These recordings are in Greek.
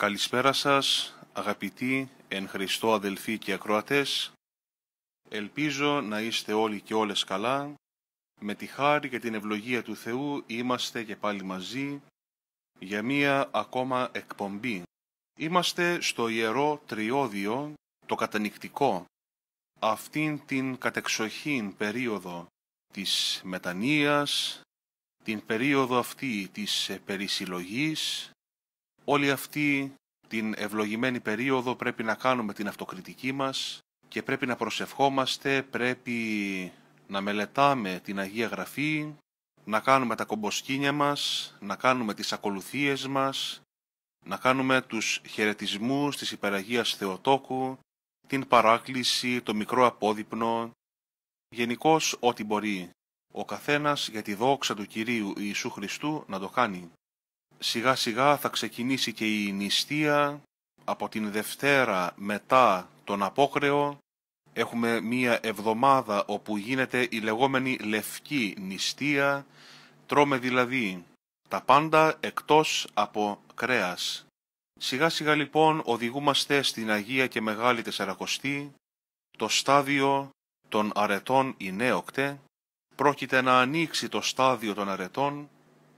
Καλησπέρα σας, αγαπητοί εν Χριστώ αδελφοί και ακροατές. Ελπίζω να είστε όλοι και όλες καλά. Με τη χάρη και την ευλογία του Θεού είμαστε και πάλι μαζί για μία ακόμα εκπομπή. Είμαστε στο Ιερό Τριώδιο, το κατανικτικό, αυτήν την κατεξοχήν περίοδο της μετανοίας, την περίοδο αυτή της περισυλλογής, όλη αυτή την ευλογημένη περίοδο πρέπει να κάνουμε την αυτοκριτική μας και πρέπει να προσευχόμαστε, πρέπει να μελετάμε την Αγία Γραφή, να κάνουμε τα κομποσκήνια μας, να κάνουμε τις ακολουθίες μας, να κάνουμε τους χαιρετισμούς της Υπεραγίας Θεοτόκου, την παράκληση, το μικρό απόδειπνο, γενικώς ό,τι μπορεί ο καθένας για τη δόξα του Κυρίου Ιησού Χριστού να το κάνει σιγά σιγά θα ξεκινήσει και η νηστεία. Από την Δευτέρα μετά τον Απόκρεο έχουμε μία εβδομάδα όπου γίνεται η λεγόμενη λευκή νηστεία. Τρώμε δηλαδή τα πάντα εκτός από κρέας. Σιγά σιγά λοιπόν οδηγούμαστε στην Αγία και Μεγάλη Τεσσαρακοστή, το στάδιο των αρετών η νέοκτε, πρόκειται να ανοίξει το στάδιο των αρετών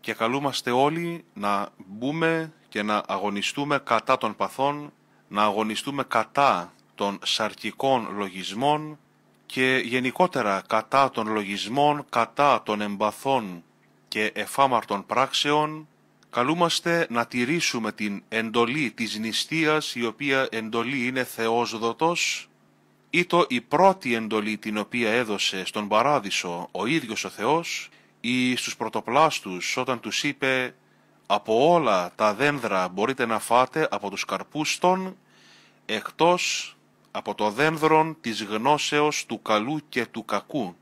και καλούμαστε όλοι να μπούμε και να αγωνιστούμε κατά των παθών, να αγωνιστούμε κατά των σαρκικών λογισμών και γενικότερα κατά των λογισμών, κατά των εμπαθών και εφάμαρτων πράξεων, καλούμαστε να τηρήσουμε την εντολή της νηστείας, η οποία εντολή είναι Θεόσδοτος, ή το η πρώτη εντολή την οποία έδωσε στον Παράδεισο ο ίδιος ο Θεός, ή στους πρωτοπλάστους όταν τους είπε «Από όλα τα δένδρα μπορείτε να φάτε από τους καρπούς των, εκτός από το δένδρον της γνώσεως του καλού και του κακού».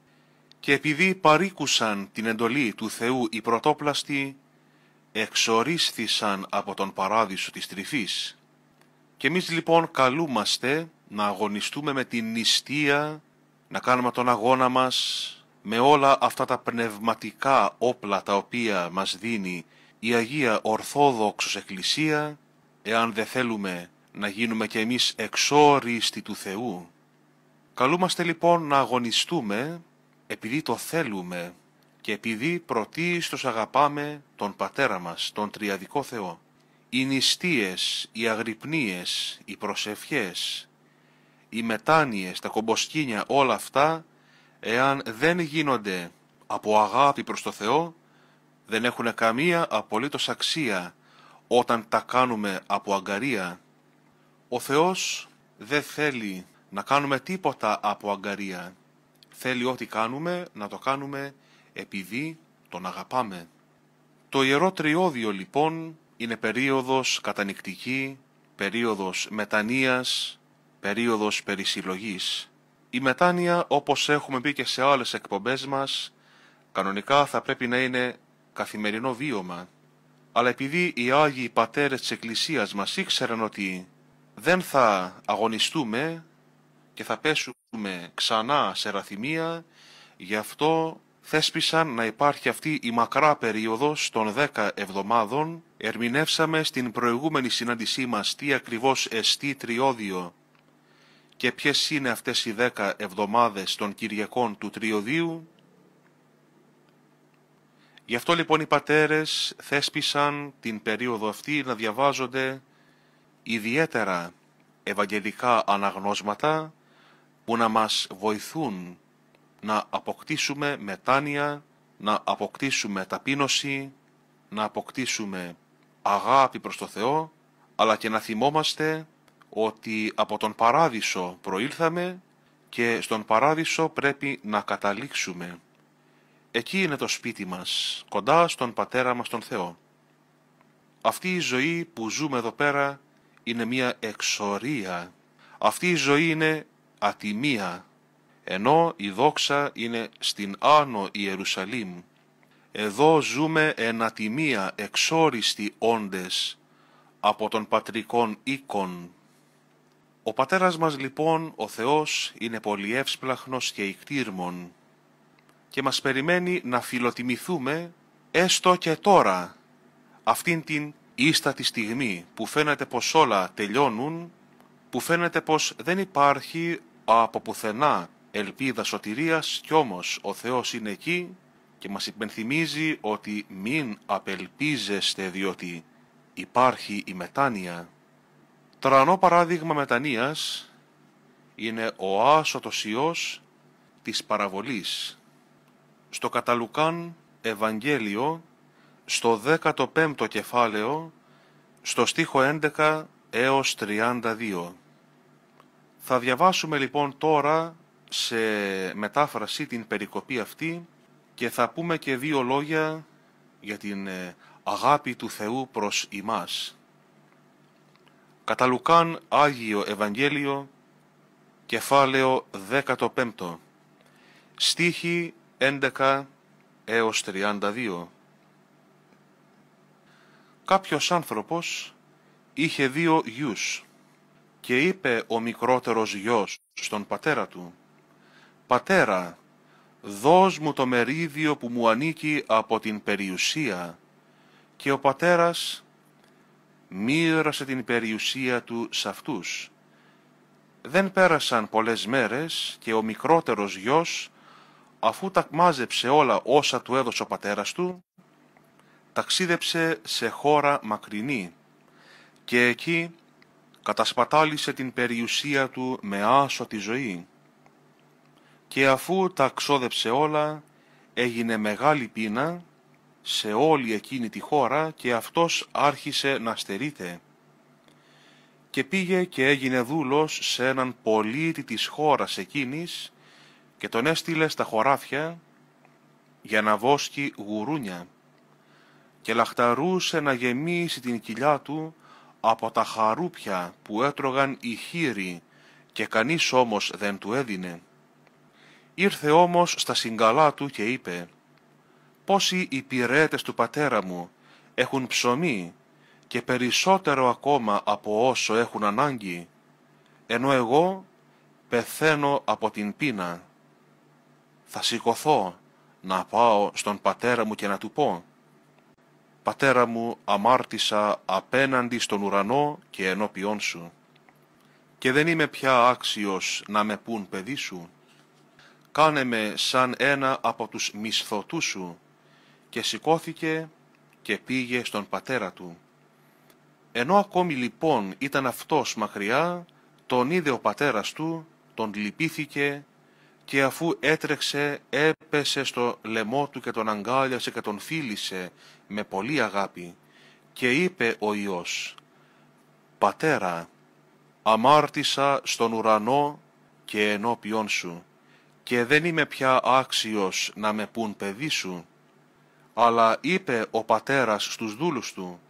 Και επειδή παρήκουσαν την εντολή του Θεού οι πρωτόπλαστοι, εξορίσθησαν από τον παράδεισο της τρυφής. Και εμείς λοιπόν καλούμαστε να αγωνιστούμε με την νηστεία, να κάνουμε τον αγώνα μας, με όλα αυτά τα πνευματικά όπλα τα οποία μας δίνει η Αγία Ορθόδοξος Εκκλησία, εάν δεν θέλουμε να γίνουμε κι εμείς εξόριστοι του Θεού. Καλούμαστε λοιπόν να αγωνιστούμε επειδή το θέλουμε και επειδή πρωτίστως αγαπάμε τον Πατέρα μας, τον Τριαδικό Θεό. Οι νηστείες, οι αγρυπνίες, οι προσευχές, οι μετάνοιες, τα κομποσκήνια, όλα αυτά εάν δεν γίνονται από αγάπη προς το Θεό, δεν έχουν καμία απολύτως αξία όταν τα κάνουμε από αγκαρία. Ο Θεός δεν θέλει να κάνουμε τίποτα από αγκαρία. Θέλει ό,τι κάνουμε να το κάνουμε επειδή τον αγαπάμε. Το Ιερό Τριώδιο λοιπόν είναι περίοδος κατανικτική, περίοδος μετανοίας, περίοδος περισυλλογής. Η μετάνοια, όπως έχουμε πει και σε άλλες εκπομπές μας, κανονικά θα πρέπει να είναι καθημερινό βίωμα. Αλλά επειδή οι Άγιοι Πατέρες της Εκκλησίας μας ήξεραν ότι δεν θα αγωνιστούμε και θα πέσουμε ξανά σε ραθυμία, γι' αυτό θέσπισαν να υπάρχει αυτή η μακρά περίοδος των 10 εβδομάδων, ερμηνεύσαμε στην προηγούμενη συνάντησή μας τι ακριβώς εστί τριώδιο και ποιες είναι αυτές οι δέκα εβδομάδες των Κυριακών του Τριωδίου. Γι' αυτό λοιπόν οι πατέρες θέσπισαν την περίοδο αυτή να διαβάζονται ιδιαίτερα ευαγγελικά αναγνώσματα που να μας βοηθούν να αποκτήσουμε μετάνοια, να αποκτήσουμε ταπείνωση, να αποκτήσουμε αγάπη προς το Θεό, αλλά και να θυμόμαστε ότι από τον παράδεισο προήλθαμε και στον παράδεισο πρέπει να καταλήξουμε. Εκεί είναι το σπίτι μας, κοντά στον Πατέρα μας τον Θεό. Αυτή η ζωή που ζούμε εδώ πέρα είναι μια εξορία. Αυτή η ζωή είναι ατιμία, ενώ η δόξα είναι στην Άνω Ιερουσαλήμ. Εδώ ζούμε εν ατιμία εξόριστοι όντες από τον πατρικόν οίκον, ο πατέρας μας λοιπόν, ο Θεός, είναι πολύ εύσπλαχνος και ηκτήρμων και μας περιμένει να φιλοτιμηθούμε έστω και τώρα, αυτήν την ίστατη στιγμή που φαίνεται πως όλα τελειώνουν, που φαίνεται πως δεν υπάρχει από πουθενά ελπίδα σωτηρίας κι όμως ο Θεός είναι εκεί και μας υπενθυμίζει ότι μην απελπίζεστε διότι υπάρχει η μετάνοια. Τρανό παράδειγμα μετανοίας είναι ο άσωτος Υιός της παραβολής. Στο Καταλουκάν Ευαγγέλιο, στο 15ο κεφάλαιο, στο στίχο 11 έως 32. Θα διαβάσουμε λοιπόν τώρα σε μετάφραση την περικοπή αυτή και θα πούμε και δύο λόγια για την ε, αγάπη του Θεού προς ημάς. Κατά Λουκάν Άγιο Ευαγγέλιο, κεφάλαιο 15, στίχη 11 έως 32. Κάποιος άνθρωπος είχε δύο γιους και είπε ο μικρότερος γιος στον πατέρα του «Πατέρα, δώσ' μου το μερίδιο που μου ανήκει από την περιουσία» και ο πατέρας μοίρασε την περιουσία του σε αυτούς. Δεν πέρασαν πολλές μέρες και ο μικρότερος γιος, αφού τα όλα όσα του έδωσε ο πατέρας του, ταξίδεψε σε χώρα μακρινή και εκεί κατασπατάλησε την περιουσία του με άσο τη ζωή. Και αφού τα ξόδεψε όλα, έγινε μεγάλη πείνα σε όλη εκείνη τη χώρα και αυτός άρχισε να στερείται. Και πήγε και έγινε δούλος σε έναν πολίτη της χώρας εκείνης και τον έστειλε στα χωράφια για να βόσκει γουρούνια και λαχταρούσε να γεμίσει την κοιλιά του από τα χαρούπια που έτρωγαν οι χείροι και κανείς όμως δεν του έδινε. Ήρθε όμως στα συγκαλά του και είπε πόσοι υπηρέτες του πατέρα μου έχουν ψωμί και περισσότερο ακόμα από όσο έχουν ανάγκη, ενώ εγώ πεθαίνω από την πείνα. Θα σηκωθώ να πάω στον πατέρα μου και να του πω «Πατέρα μου αμάρτησα απέναντι στον ουρανό και ενώπιόν σου και δεν είμαι πια άξιος να με πούν παιδί σου. Κάνε με σαν ένα από τους μισθωτούς σου και σηκώθηκε και πήγε στον πατέρα του. Ενώ ακόμη λοιπόν ήταν αυτός μακριά, τον είδε ο πατέρας του, τον λυπήθηκε και αφού έτρεξε έπεσε στο λαιμό του και τον αγκάλιασε και τον φίλησε με πολύ αγάπη και είπε ο Υιός «Πατέρα, αμάρτησα στον ουρανό και ενώπιόν σου και δεν είμαι πια άξιος να με πουν παιδί σου αλλά είπε ο πατέρας στους δούλους του,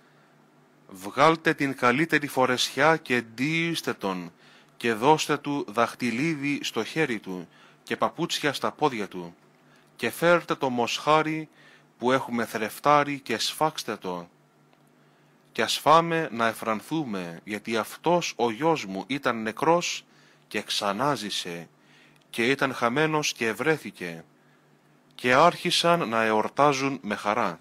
«Βγάλτε την καλύτερη φορεσιά και ντύστε τον και δώστε του δαχτυλίδι στο χέρι του και παπούτσια στα πόδια του και φέρτε το μοσχάρι που έχουμε θρεφτάρει και σφάξτε το. Και ας φάμε να εφρανθούμε, γιατί αυτός ο γιος μου ήταν νεκρός και ξανάζησε και ήταν χαμένος και ευρέθηκε και άρχισαν να εορτάζουν με χαρά.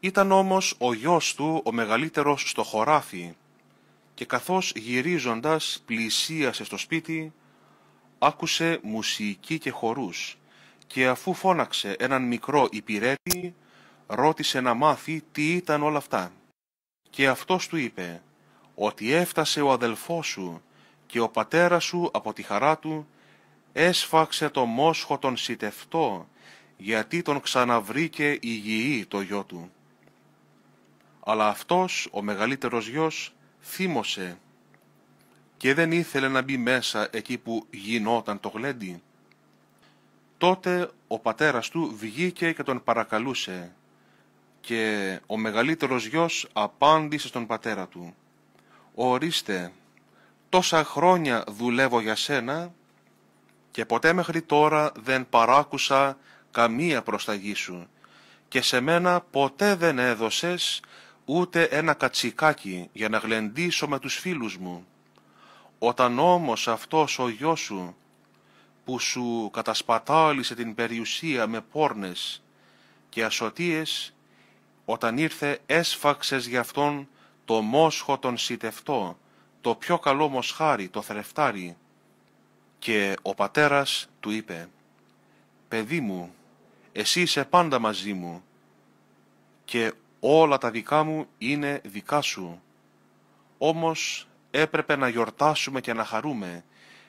Ήταν όμως ο γιος του ο μεγαλύτερος στο χωράφι και καθώς γυρίζοντας πλησίασε στο σπίτι, άκουσε μουσική και χορούς και αφού φώναξε έναν μικρό υπηρέτη, ρώτησε να μάθει τι ήταν όλα αυτά. Και αυτός του είπε ότι έφτασε ο αδελφός σου και ο πατέρας σου από τη χαρά του έσφαξε το μόσχο τον σιτευτό γιατί τον ξαναβρήκε υγιή το γιο του. Αλλά αυτός, ο μεγαλύτερος γιος, θύμωσε και δεν ήθελε να μπει μέσα εκεί που γινόταν το γλέντι. Τότε ο πατέρας του βγήκε και τον παρακαλούσε και ο μεγαλύτερος γιος απάντησε στον πατέρα του «Ορίστε, τόσα χρόνια δουλεύω για σένα και ποτέ μέχρι τώρα δεν παράκουσα καμία προσταγή σου και σε μένα ποτέ δεν έδωσες ούτε ένα κατσικάκι για να γλεντήσω με τους φίλους μου. Όταν όμως αυτός ο γιος σου που σου κατασπατάλησε την περιουσία με πόρνες και ασωτίες, όταν ήρθε έσφαξες γι' αυτόν το μόσχο τον σιτευτό, το πιο καλό μοσχάρι, το θρεφτάρι. Και ο πατέρας του είπε, «Παιδί μου, εσύ είσαι πάντα μαζί μου και όλα τα δικά μου είναι δικά σου. Όμως έπρεπε να γιορτάσουμε και να χαρούμε,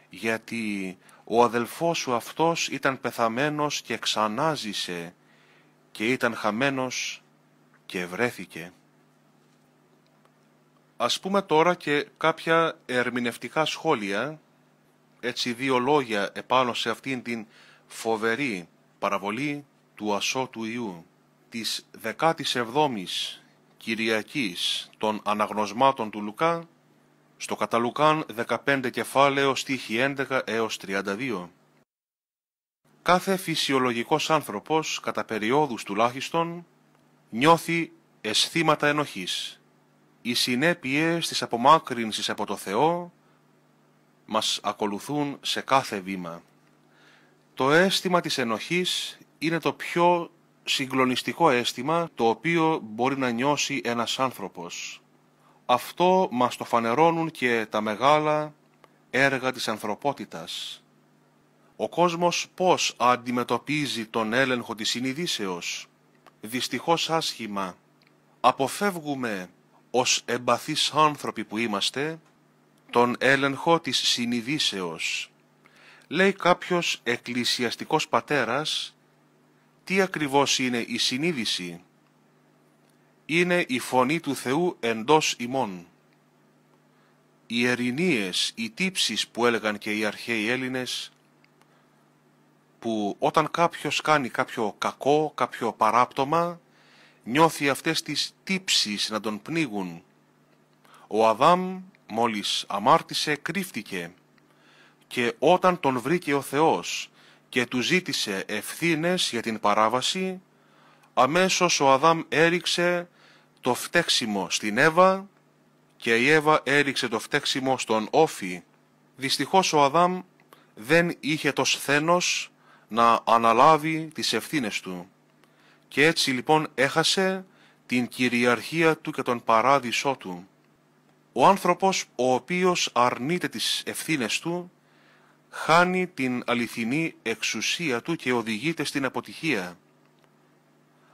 γιατί ο αδελφός σου αυτός ήταν πεθαμένος και ξανάζησε και ήταν χαμένος και βρέθηκε. Ας πούμε τώρα και κάποια ερμηνευτικά σχόλια, έτσι δύο λόγια επάνω σε αυτήν την φοβερή παραβολή του Ασώτου Ιού της 17 7η Κυριακής των Αναγνωσμάτων του Λουκά στο καταλουκάν 15 κεφάλαιο στίχη 11 έως 32. Κάθε φυσιολογικός άνθρωπος κατά περιόδους τουλάχιστον νιώθει αισθήματα ενοχής. Οι συνέπειες της απομάκρυνσης από το Θεό μας ακολουθούν σε κάθε βήμα. Το αίσθημα της ενοχής είναι το πιο συγκλονιστικό αίσθημα το οποίο μπορεί να νιώσει ένας άνθρωπος. Αυτό μας το φανερώνουν και τα μεγάλα έργα της ανθρωπότητας. Ο κόσμος πώς αντιμετωπίζει τον έλεγχο της συνειδήσεως. Δυστυχώς άσχημα. Αποφεύγουμε ως εμπαθείς άνθρωποι που είμαστε τον έλεγχο της συνειδήσεως. Λέει κάποιος εκκλησιαστικός πατέρας τι ακριβώς είναι η συνείδηση? Είναι η φωνή του Θεού εντός ημών. Οι ερηνίες, οι τύψεις που έλεγαν και οι αρχαίοι Έλληνες, που όταν κάποιος κάνει κάποιο κακό, κάποιο παράπτωμα, νιώθει αυτές τις τύψεις να τον πνίγουν. Ο Αδάμ μόλις αμάρτησε κρύφτηκε και όταν τον βρήκε ο Θεός και του ζήτησε ευθύνες για την παράβαση, αμέσως ο Αδάμ έριξε το φταίξιμο στην Εύα και η Εύα έριξε το φταίξιμο στον Όφη. Δυστυχώς ο Αδάμ δεν είχε το σθένος να αναλάβει τις ευθύνες του. Και έτσι λοιπόν έχασε την κυριαρχία του και τον παράδεισό του. Ο άνθρωπος ο οποίος αρνείται τις ευθύνες του χάνει την αληθινή εξουσία του και οδηγείται στην αποτυχία.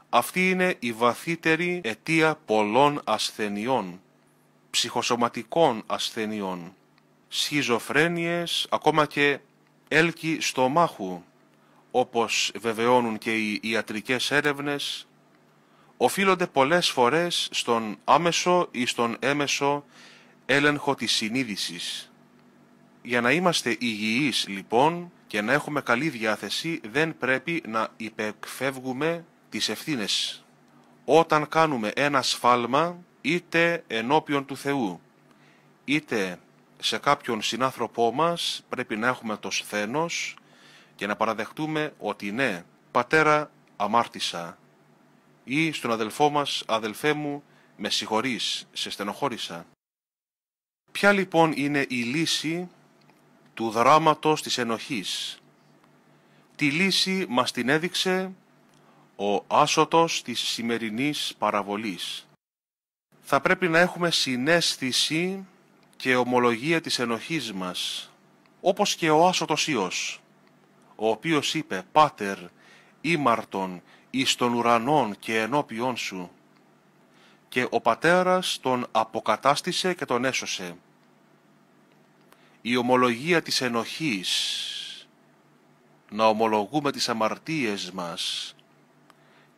Αυτή είναι η βαθύτερη αιτία πολλών ασθενειών, ψυχοσωματικών ασθενειών, σχιζοφρένειες, ακόμα και έλκη στομάχου, όπως βεβαιώνουν και οι ιατρικές έρευνες, οφείλονται πολλές φορές στον άμεσο ή στον έμεσο έλεγχο της συνείδησης. Για να είμαστε υγιείς λοιπόν και να έχουμε καλή διάθεση δεν πρέπει να υπεκφεύγουμε τις ευθύνες. Όταν κάνουμε ένα σφάλμα είτε ενώπιον του Θεού είτε σε κάποιον συνάνθρωπό μας πρέπει να έχουμε το σθένος και να παραδεχτούμε ότι ναι, πατέρα αμάρτησα ή στον αδελφό μας, αδελφέ μου, με συγχωρείς, σε στενοχώρησα. Ποια λοιπόν είναι η λύση του δράματος της ενοχής. Τη λύση μας την έδειξε ο άσωτος της σημερινής παραβολής. Θα πρέπει να έχουμε συνέστηση και ομολογία της ενοχής μας, όπως και ο άσωτος Υιός, ο οποίος είπε «Πάτερ, ήμαρτον, εις των ουρανών και ενώπιόν σου» και ο πατέρας τον αποκατάστησε και τον έσωσε η ομολογία της ενοχής, να ομολογούμε τις αμαρτίες μας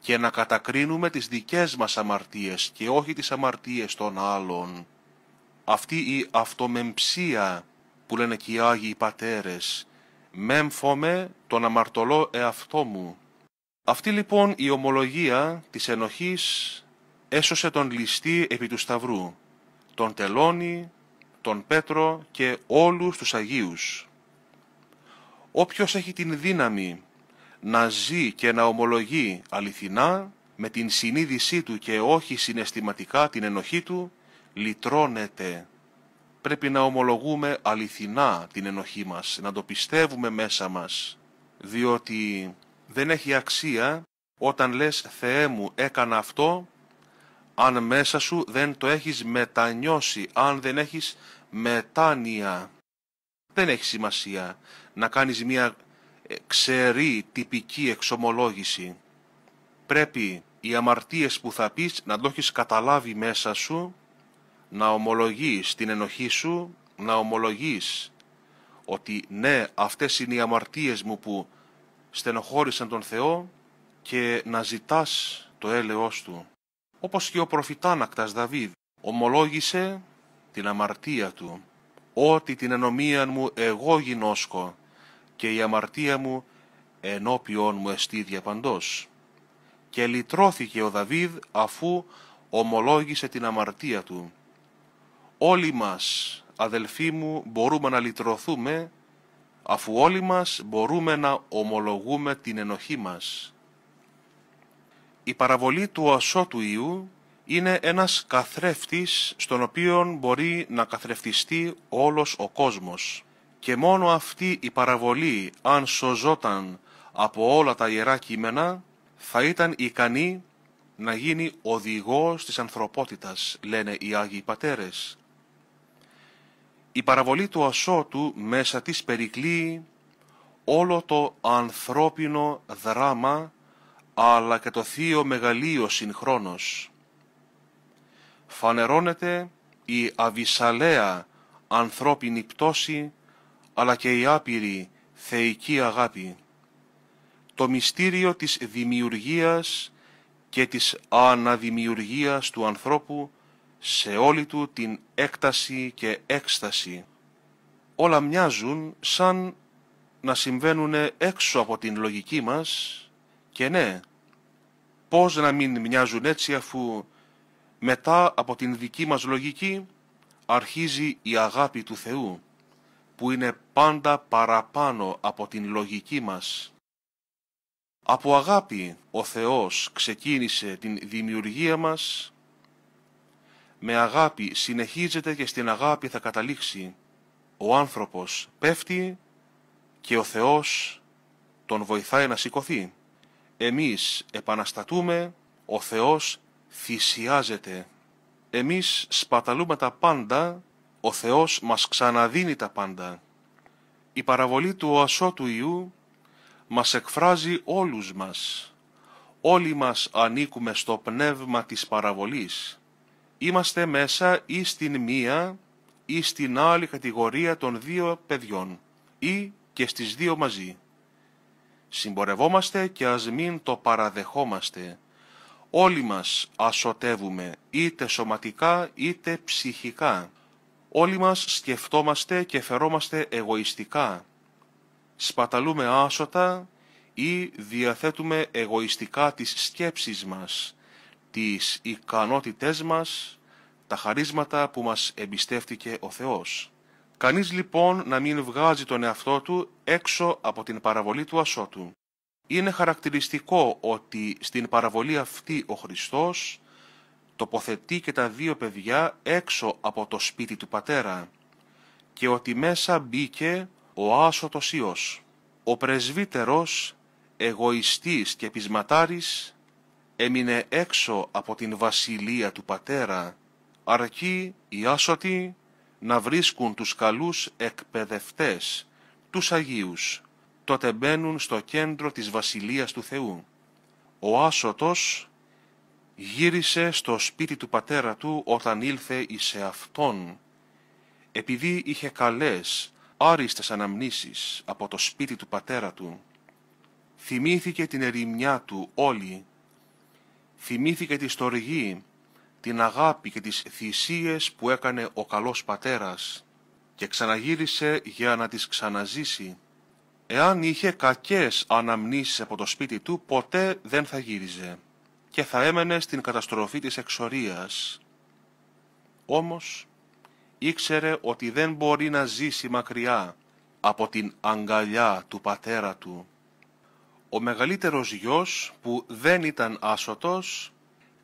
και να κατακρίνουμε τις δικές μας αμαρτίες και όχι τις αμαρτίες των άλλων. Αυτή η αυτομεμψία που λένε και οι Άγιοι Πατέρες, «Μέμφομαι τον αμαρτωλό εαυτό μου». Αυτή λοιπόν η ομολογία της ενοχής έσωσε τον ληστή επί του σταυρού, τον τελώνει τον Πέτρο και όλους τους Αγίους. Όποιος έχει την δύναμη να ζει και να ομολογεί αληθινά, με την συνείδησή του και όχι συναισθηματικά την ενοχή του, λυτρώνεται. Πρέπει να ομολογούμε αληθινά την ενοχή μας, να το πιστεύουμε μέσα μας, διότι δεν έχει αξία όταν λες «Θεέ μου έκανα αυτό», αν μέσα σου δεν το έχεις μετανιώσει, αν δεν έχεις μετάνοια. Δεν έχει σημασία να κάνεις μια ε, ξερή τυπική εξομολόγηση. Πρέπει οι αμαρτίες που θα πεις να το έχεις καταλάβει μέσα σου, να ομολογείς την ενοχή σου, να ομολογείς ότι ναι αυτές είναι οι αμαρτίες μου που στενοχώρησαν τον Θεό και να ζητάς το έλεος Του. Όπως και ο προφητάνακτας Δαβίδ ομολόγησε την αμαρτία του, ότι την ανομία μου εγώ γινώσκω και η αμαρτία μου ενώπιόν μου εστί διαπαντός. Και λυτρώθηκε ο Δαβίδ αφού ομολόγησε την αμαρτία του. Όλοι μας, αδελφοί μου, μπορούμε να λυτρωθούμε, αφού όλοι μας μπορούμε να ομολογούμε την ενοχή μας. Η παραβολή του ασώτου Ιού είναι ένας καθρέφτης στον οποίο μπορεί να καθρεφτιστεί όλος ο κόσμος. Και μόνο αυτή η παραβολή, αν σωζόταν από όλα τα ιερά κείμενα, θα ήταν ικανή να γίνει οδηγός της ανθρωπότητας, λένε οι Άγιοι Πατέρες. Η παραβολή του ασώτου μέσα της περικλεί όλο το ανθρώπινο δράμα, αλλά και το θείο μεγαλείο συγχρόνως φανερώνεται η αβυσαλαία ανθρώπινη πτώση αλλά και η άπειρη θεϊκή αγάπη. Το μυστήριο της δημιουργίας και της αναδημιουργίας του ανθρώπου σε όλη του την έκταση και έκσταση. Όλα μοιάζουν σαν να συμβαίνουν έξω από την λογική μας και ναι, πώς να μην μοιάζουν έτσι αφού μετά από την δική μας λογική αρχίζει η αγάπη του Θεού, που είναι πάντα παραπάνω από την λογική μας. Από αγάπη ο Θεός ξεκίνησε την δημιουργία μας, με αγάπη συνεχίζεται και στην αγάπη θα καταλήξει. Ο άνθρωπος πέφτει και ο Θεός τον βοηθάει να σηκωθεί. Εμείς επαναστατούμε, ο Θεός θυσιάζεται. Εμείς σπαταλούμε τα πάντα, ο Θεός μας ξαναδίνει τα πάντα. Η παραβολή του ασώτου Ιού μας εκφράζει όλους μας. Όλοι μας ανήκουμε στο πνεύμα της παραβολής. Είμαστε μέσα ή στην μία ή στην άλλη κατηγορία των δύο παιδιών ή και στις δύο μαζί. Συμπορευόμαστε και ας μην το παραδεχόμαστε. Όλοι μας ασωτεύουμε είτε σωματικά είτε ψυχικά. Όλοι μας σκεφτόμαστε και φερόμαστε εγωιστικά. Σπαταλούμε άσωτα ή διαθέτουμε εγωιστικά τις σκέψεις μας, τις ικανότητές μας, τα χαρίσματα που μας εμπιστεύτηκε ο Θεός. Κανείς λοιπόν να μην βγάζει τον εαυτό του έξω από την παραβολή του ασώτου. Είναι χαρακτηριστικό ότι στην παραβολή αυτή ο Χριστός τοποθετεί και τα δύο παιδιά έξω από το σπίτι του πατέρα και ότι μέσα μπήκε ο άσωτος Υιός. Ο πρεσβύτερος, εγωιστής και πεισματάρης έμεινε έξω από την βασιλεία του πατέρα αρκεί οι άσωτοι να βρίσκουν τους καλούς εκπαιδευτές, τους Αγίους τότε μπαίνουν στο κέντρο της Βασιλείας του Θεού. Ο Άσωτος γύρισε στο σπίτι του πατέρα του όταν ήλθε σε αυτόν, επειδή είχε καλές, άριστες αναμνήσεις από το σπίτι του πατέρα του. Θυμήθηκε την ερημιά του όλη, θυμήθηκε τη στοργή, την αγάπη και τις θυσίες που έκανε ο καλός πατέρας και ξαναγύρισε για να τις ξαναζήσει. Εάν είχε κακές αναμνήσεις από το σπίτι του, ποτέ δεν θα γύριζε και θα έμενε στην καταστροφή της εξορίας. Όμως, ήξερε ότι δεν μπορεί να ζήσει μακριά από την αγκαλιά του πατέρα του. Ο μεγαλύτερος γιος, που δεν ήταν άσωτος,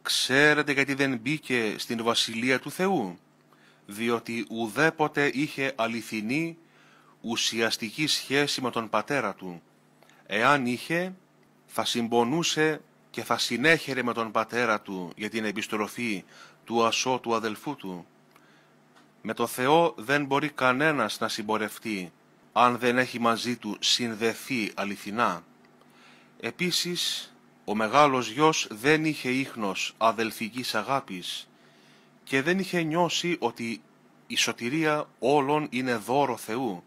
ξέρετε γιατί δεν μπήκε στην Βασιλεία του Θεού, διότι ουδέποτε είχε αληθινή ουσιαστική σχέση με τον πατέρα του. Εάν είχε, θα συμπονούσε και θα συνέχερε με τον πατέρα του για την επιστροφή του ασώτου αδελφού του. Με το Θεό δεν μπορεί κανένας να συμπορευτεί, αν δεν έχει μαζί του συνδεθεί αληθινά. Επίσης, ο μεγάλος γιος δεν είχε ίχνος αδελφικής αγάπης και δεν είχε νιώσει ότι η σωτηρία όλων είναι δώρο Θεού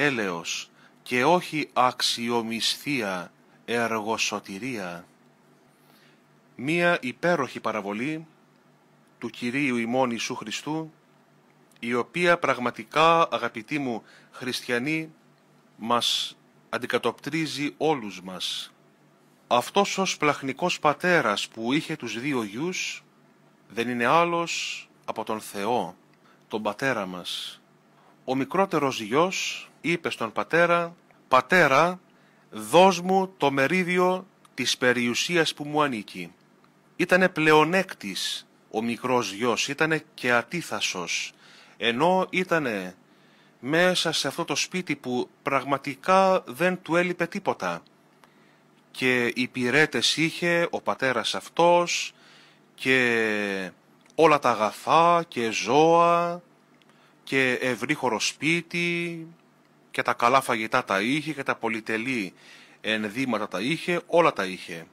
έλεος και όχι αξιομισθία εργοσωτηρία. Μία υπέροχη παραβολή του Κυρίου ημών Ιησού Χριστού, η οποία πραγματικά, αγαπητοί μου χριστιανοί, μας αντικατοπτρίζει όλους μας. Αυτός ο πλαχνικός πατέρας που είχε τους δύο γιους, δεν είναι άλλος από τον Θεό, τον Πατέρα μας. Ο μικρότερος γιος είπε στον πατέρα «Πατέρα, δώσ' μου το μερίδιο της περιουσίας που μου ανήκει». Ήτανε πλεονέκτης ο μικρός γιος, ήτανε και ατίθασος, ενώ ήτανε μέσα σε αυτό το σπίτι που πραγματικά δεν του έλειπε τίποτα. Και υπηρέτε είχε ο πατέρας αυτός και όλα τα αγαθά και ζώα και ευρύχωρο σπίτι και τα καλά φαγητά τα είχε και τα πολυτελή ενδύματα τα είχε, όλα τα είχε.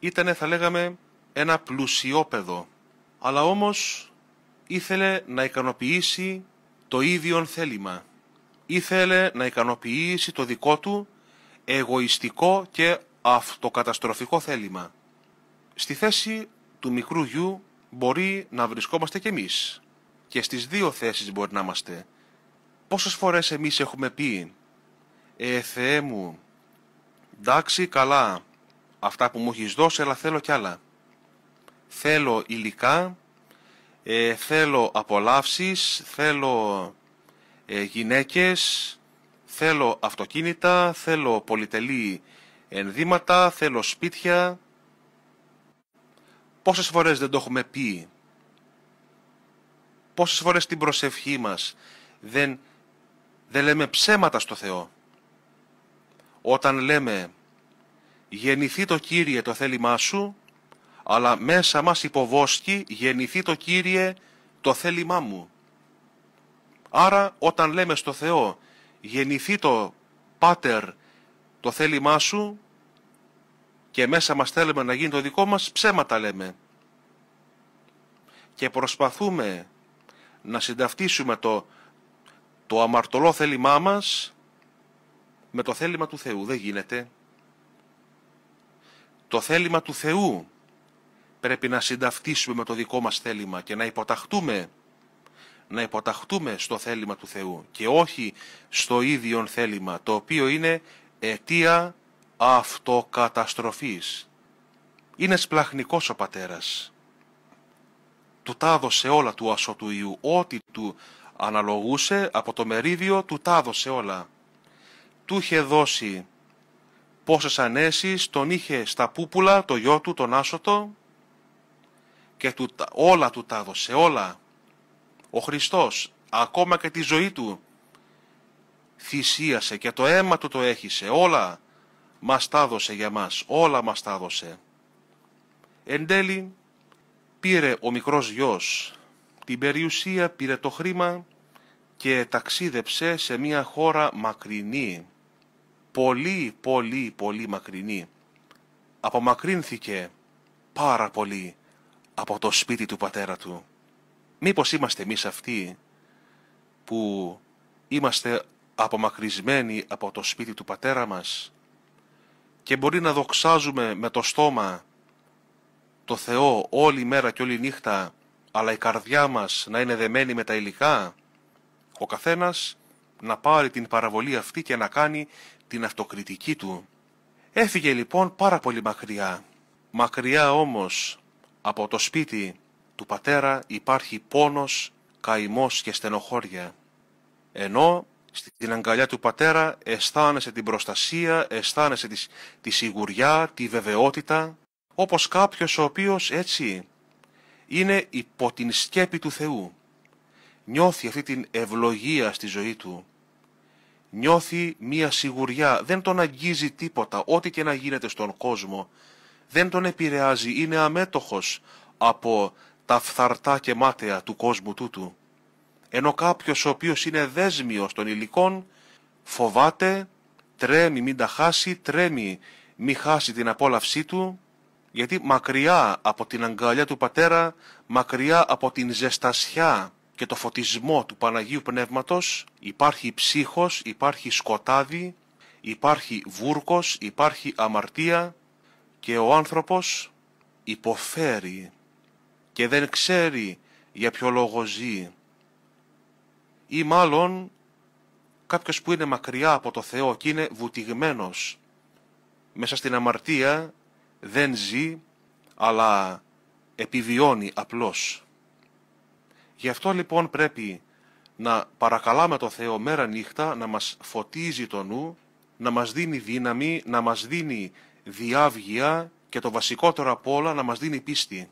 Ήτανε θα λέγαμε ένα πλουσιόπεδο, αλλά όμως ήθελε να ικανοποιήσει το ίδιον θέλημα. Ήθελε να ικανοποιήσει το δικό του εγωιστικό και αυτοκαταστροφικό θέλημα. Στη θέση του μικρού γιου μπορεί να βρισκόμαστε κι εμείς. Και στις δύο θέσεις μπορεί να είμαστε πόσες φορές εμείς έχουμε πει «Ε, Θεέ μου, εντάξει, καλά, αυτά που μου έχεις δώσει, αλλά θέλω κι άλλα. Θέλω υλικά, ε, θέλω απολαύσεις, θέλω ε, γυναίκες, θέλω αυτοκίνητα, θέλω πολυτελή ενδύματα, θέλω σπίτια». Πόσες φορές δεν το έχουμε πει. Πόσες φορές την προσευχή μας δεν δεν λέμε ψέματα στο Θεό. Όταν λέμε «Γεννηθεί το Κύριε το θέλημά σου», αλλά μέσα μας υποβόσκει «Γεννηθεί το Κύριε το θέλημά μου». Άρα όταν λέμε στο Θεό «Γεννηθεί το Πάτερ το θέλημά σου» και μέσα μας θέλουμε να γίνει το δικό μας, ψέματα λέμε. Και προσπαθούμε να συνταυτίσουμε το το αμαρτωλό θέλημά μας με το θέλημα του Θεού δεν γίνεται. Το θέλημα του Θεού πρέπει να συνταυτίσουμε με το δικό μας θέλημα και να υποταχτούμε να υποταχτούμε στο θέλημα του Θεού και όχι στο ίδιον θέλημα, το οποίο είναι αιτία αυτοκαταστροφής. Είναι σπλαχνικός ο πατέρας. Του τάδωσε όλα του ασωτου Ιού, ό,τι του αναλογούσε από το μερίδιο του έδωσε όλα. Του είχε δώσει πόσες ανέσεις τον είχε στα πούπουλα το γιο του τον Άσωτο και του, όλα του τα έδωσε, όλα. Ο Χριστός, ακόμα και τη ζωή του, θυσίασε και το αίμα του το έχισε, όλα μας τα έδωσε για μας, όλα μας τα έδωσε. Εν τέλει, πήρε ο μικρός γιος την περιουσία, πήρε το χρήμα και ταξίδεψε σε μια χώρα μακρινή. Πολύ, πολύ, πολύ μακρινή. Απομακρύνθηκε πάρα πολύ από το σπίτι του πατέρα του. Μήπως είμαστε εμείς αυτοί που είμαστε απομακρυσμένοι από το σπίτι του πατέρα μας και μπορεί να δοξάζουμε με το στόμα το Θεό όλη μέρα και όλη νύχτα αλλά η καρδιά μας να είναι δεμένη με τα υλικά, ο καθένας να πάρει την παραβολή αυτή και να κάνει την αυτοκριτική του. Έφυγε λοιπόν πάρα πολύ μακριά. Μακριά όμως από το σπίτι του πατέρα υπάρχει πόνος, καημός και στενοχώρια. Ενώ στην αγκαλιά του πατέρα αισθάνεσαι την προστασία, αισθάνεσαι τη, σιγουριά, τη βεβαιότητα, όπως κάποιος ο οποίος έτσι είναι υπό την σκέπη του Θεού. Νιώθει αυτή την ευλογία στη ζωή του. Νιώθει μία σιγουριά, δεν τον αγγίζει τίποτα, ό,τι και να γίνεται στον κόσμο. Δεν τον επηρεάζει, είναι αμέτωχος από τα φθαρτά και μάταια του κόσμου τούτου. Ενώ κάποιος ο οποίος είναι δέσμιος των υλικών, φοβάται, τρέμει μην τα χάσει, τρέμει μη χάσει την απόλαυσή του, γιατί μακριά από την αγκαλιά του Πατέρα, μακριά από την ζεστασιά και το φωτισμό του Παναγίου Πνεύματος υπάρχει ψύχος, υπάρχει σκοτάδι, υπάρχει βούρκος, υπάρχει αμαρτία και ο άνθρωπος υποφέρει και δεν ξέρει για ποιο λόγο ζει ή μάλλον κάποιος που είναι μακριά από το Θεό και είναι βουτυγμένος μέσα στην αμαρτία δεν ζει, αλλά επιβιώνει απλώς. Γι' αυτό λοιπόν πρέπει να παρακαλάμε το Θεό μέρα νύχτα να μας φωτίζει το νου, να μας δίνει δύναμη, να μας δίνει διάβγεια και το βασικότερο απ' όλα να μας δίνει πίστη.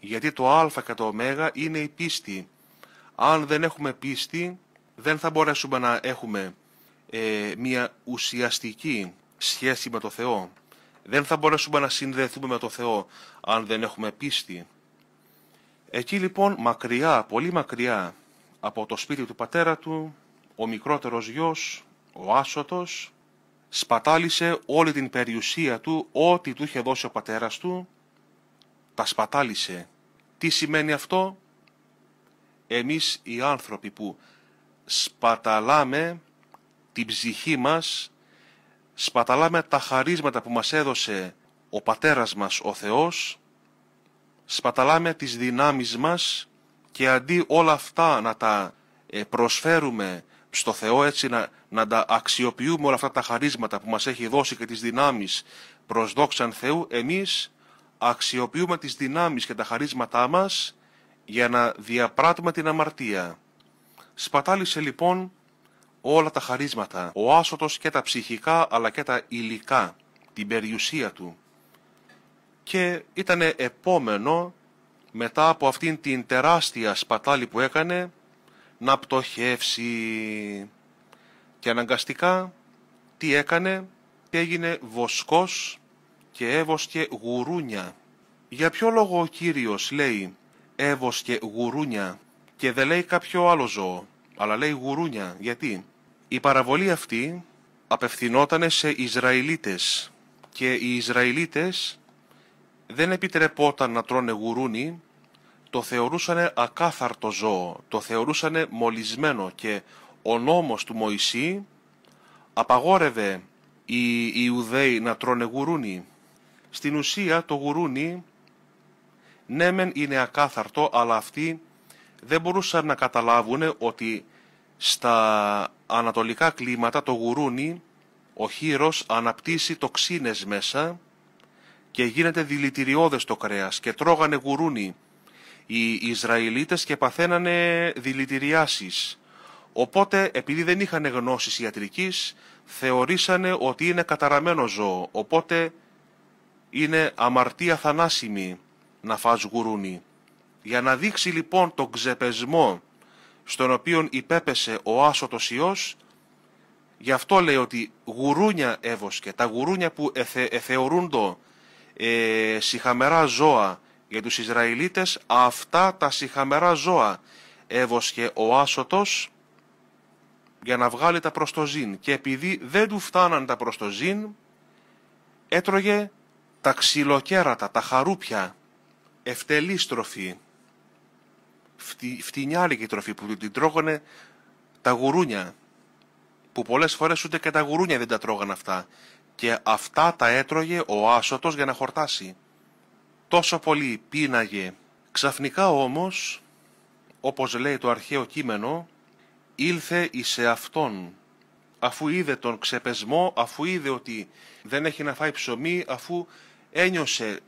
Γιατί το α και το ω είναι η πίστη. Αν δεν έχουμε πίστη δεν θα μπορέσουμε να έχουμε ε, μια ουσιαστική σχέση με το Θεό. Δεν θα μπορέσουμε να συνδεθούμε με το Θεό αν δεν έχουμε πίστη. Εκεί λοιπόν μακριά, πολύ μακριά από το σπίτι του πατέρα του, ο μικρότερος γιος, ο άσωτος, σπατάλησε όλη την περιουσία του, ό,τι του είχε δώσει ο πατέρας του, τα σπατάλησε. Τι σημαίνει αυτό? Εμείς οι άνθρωποι που σπαταλάμε την ψυχή μας σπαταλάμε τα χαρίσματα που μας έδωσε ο Πατέρας μας ο Θεός, σπαταλάμε τις δυνάμεις μας και αντί όλα αυτά να τα ε, προσφέρουμε στο Θεό έτσι να, να τα αξιοποιούμε όλα αυτά τα χαρίσματα που μας έχει δώσει και τις δυνάμεις προς δόξαν Θεού, εμείς αξιοποιούμε τις δυνάμεις και τα χαρίσματά μας για να διαπράττουμε την αμαρτία. Σπατάλησε λοιπόν όλα τα χαρίσματα, ο άσωτος και τα ψυχικά αλλά και τα υλικά, την περιουσία του. Και ήταν επόμενο, μετά από αυτήν την τεράστια σπατάλη που έκανε, να πτωχεύσει. Και αναγκαστικά, τι έκανε, και έγινε βοσκός και έβοσκε γουρούνια. Για ποιο λόγο ο Κύριος λέει έβοσκε γουρούνια και δεν λέει κάποιο άλλο ζώο αλλά λέει γουρούνια. Γιατί η παραβολή αυτή απευθυνόταν σε Ισραηλίτες και οι Ισραηλίτες δεν επιτρεπόταν να τρώνε γουρούνι, το θεωρούσαν ακάθαρτο ζώο, το θεωρούσαν μολυσμένο και ο νόμος του Μωυσή απαγόρευε οι Ιουδαίοι να τρώνε γουρούνι. Στην ουσία το γουρούνι ναι μεν είναι ακάθαρτο αλλά αυτή δεν μπορούσαν να καταλάβουν ότι στα ανατολικά κλίματα το γουρούνι, ο χείρος αναπτύσσει τοξίνες μέσα και γίνεται δηλητηριώδες το κρέας και τρώγανε γουρούνι οι Ισραηλίτες και παθαίνανε δηλητηριάσεις. Οπότε επειδή δεν είχαν γνώσεις ιατρικής θεωρήσανε ότι είναι καταραμένο ζώο, οπότε είναι αμαρτία θανάσιμη να φας γουρούνι. Για να δείξει λοιπόν τον ξεπεσμό στον οποίο υπέπεσε ο άσωτος Υιός, γι' αυτό λέει ότι γουρούνια έβοσκε, τα γουρούνια που εθε, εθεωρούντο ε, συχαμερά ζώα για τους Ισραηλίτες, αυτά τα συχαμερά ζώα έβοσκε ο άσωτος για να βγάλει τα προστοζήν. Και επειδή δεν του φτάναν τα προστοζήν, έτρωγε τα ξυλοκέρατα, τα χαρούπια, ευτελή φτι, φτηνιάρικη τροφή που την τρώγανε τα γουρούνια. Που πολλές φορές ούτε και τα γουρούνια δεν τα τρώγανε αυτά. Και αυτά τα έτρωγε ο άσωτος για να χορτάσει. Τόσο πολύ πίναγε. Ξαφνικά όμως, όπως λέει το αρχαίο κείμενο, ήλθε σε αυτόν. Αφού είδε τον ξεπεσμό, αφού είδε ότι δεν έχει να φάει ψωμί, αφού ένιωσε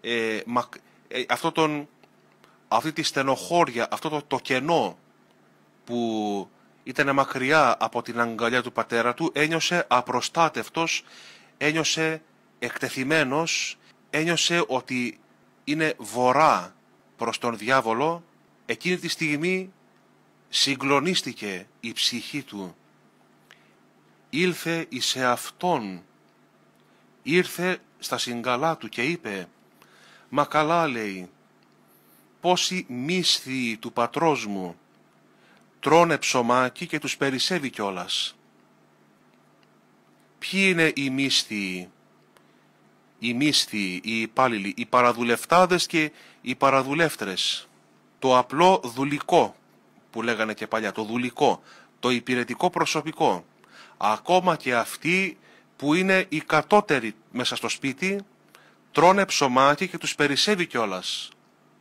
ε, ε αυτό τον αυτή τη στενοχώρια, αυτό το, το κενό που ήταν μακριά από την αγκαλιά του πατέρα του, ένιωσε απροστάτευτος, ένιωσε εκτεθειμένος, ένιωσε ότι είναι βορρά προς τον διάβολο. Εκείνη τη στιγμή συγκλονίστηκε η ψυχή του. Ήλθε εις αυτόν, ήρθε στα συγκαλά του και είπε «Μα καλά λέει, οι μίσθιοι του πατρός μου τρώνε ψωμάκι και τους περισσεύει κιόλας, Ποιοι είναι οι μίσθιοι, οι μίσθιοι, οι υπάλληλοι, οι παραδουλευτάδες και οι παραδουλεύτρες. Το απλό δουλικό που λέγανε και παλιά, το δουλικό, το υπηρετικό προσωπικό. Ακόμα και αυτοί που είναι οι κατώτεροι μέσα στο σπίτι, τρώνε ψωμάκι και τους περισσεύει κιόλας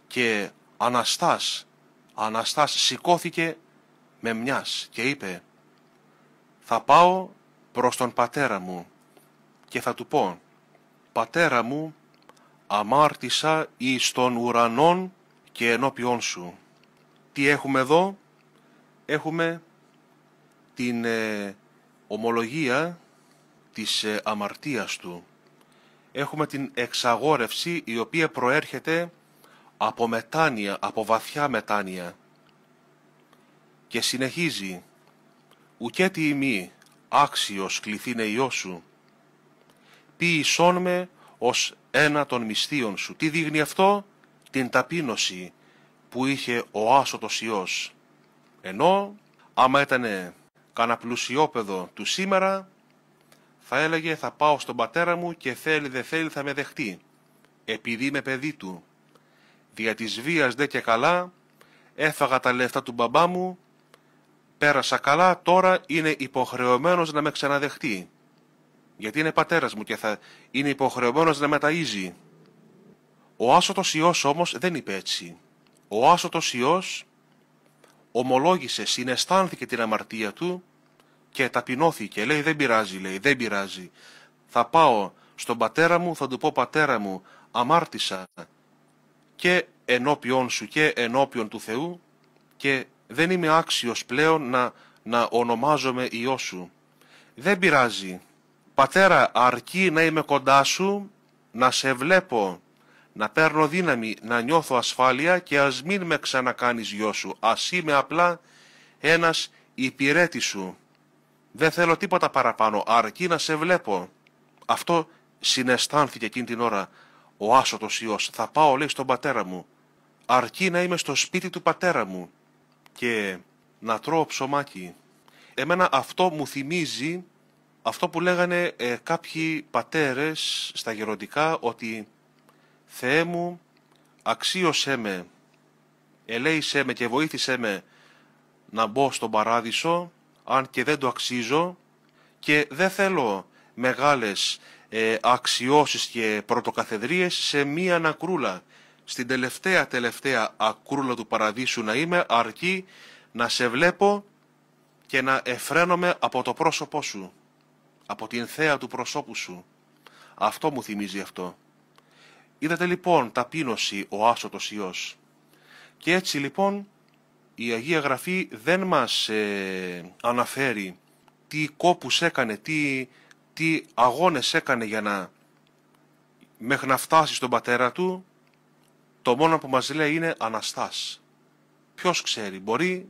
και Αναστάς, Αναστάς σηκώθηκε με μιας και είπε «Θα πάω προς τον πατέρα μου και θα του πω «Πατέρα μου, αμάρτησα εις των ουρανών και ενώπιόν σου». Τι έχουμε εδώ, έχουμε την ε, ομολογία της ε, αμαρτίας του. Έχουμε την εξαγόρευση η οποία προέρχεται από μετάνοια, από βαθιά μετάνοια. Και συνεχίζει «Ουκέτι ημί, άξιος κληθήνε Υιός σου, ποιησόν με ως ένα των μυστίων σου». Τι δείχνει αυτό? Την ταπείνωση που είχε ο άσωτος Υιός. Ενώ άμα ήταν κανένα του σήμερα, θα έλεγε θα πάω στον πατέρα μου και θέλει δε θέλει θα με δεχτεί, επειδή είμαι παιδί του. Δια της βίας δε και καλά, έφαγα τα λεφτά του μπαμπά μου, πέρασα καλά, τώρα είναι υποχρεωμένος να με ξαναδεχτεί. Γιατί είναι πατέρας μου και θα είναι υποχρεωμένος να με ταΐζει. Ο άσωτος Υιός όμως δεν είπε έτσι. Ο άσωτος Υιός ομολόγησε, συναισθάνθηκε την αμαρτία του και ταπεινώθηκε. Λέει δεν πειράζει, λέει δεν πειράζει. Θα πάω στον πατέρα μου, θα του πω πατέρα μου, αμάρτησα, και ενώπιον σου και ενώπιον του Θεού και δεν είμαι άξιος πλέον να, να ονομάζομαι Υιό σου. Δεν πειράζει. Πατέρα, αρκεί να είμαι κοντά σου, να σε βλέπω, να παίρνω δύναμη, να νιώθω ασφάλεια και ας μην με ξανακάνεις γιο σου. Ας είμαι απλά ένας υπηρέτης σου. Δεν θέλω τίποτα παραπάνω, αρκεί να σε βλέπω. Αυτό συναισθάνθηκε εκείνη την ώρα ο άσωτος Υιός θα πάω λέει στον πατέρα μου, αρκεί να είμαι στο σπίτι του πατέρα μου και να τρώω ψωμάκι. Εμένα αυτό μου θυμίζει αυτό που λέγανε ε, κάποιοι πατέρες στα γεροντικά ότι «Θεέ μου, αξίωσέ με, ελέησέ με και βοήθησέ με να μπω στον παράδεισο, αν και δεν το αξίζω, και δεν θέλω μεγάλες ε, αξιώσεις και πρωτοκαθεδρίες σε μία ανακρούλα. Στην τελευταία τελευταία ακρούλα του παραδείσου να είμαι αρκεί να σε βλέπω και να εφραίνομαι από το πρόσωπό σου, από την θέα του προσώπου σου. Αυτό μου θυμίζει αυτό. Είδατε λοιπόν ταπείνωση ο άσωτος Υιός. Και έτσι λοιπόν η Αγία Γραφή δεν μας ε, αναφέρει τι κόπους έκανε, τι τι αγώνες έκανε για να μέχρι να φτάσει στον πατέρα του, το μόνο που μας λέει είναι Αναστάς. Ποιος ξέρει, μπορεί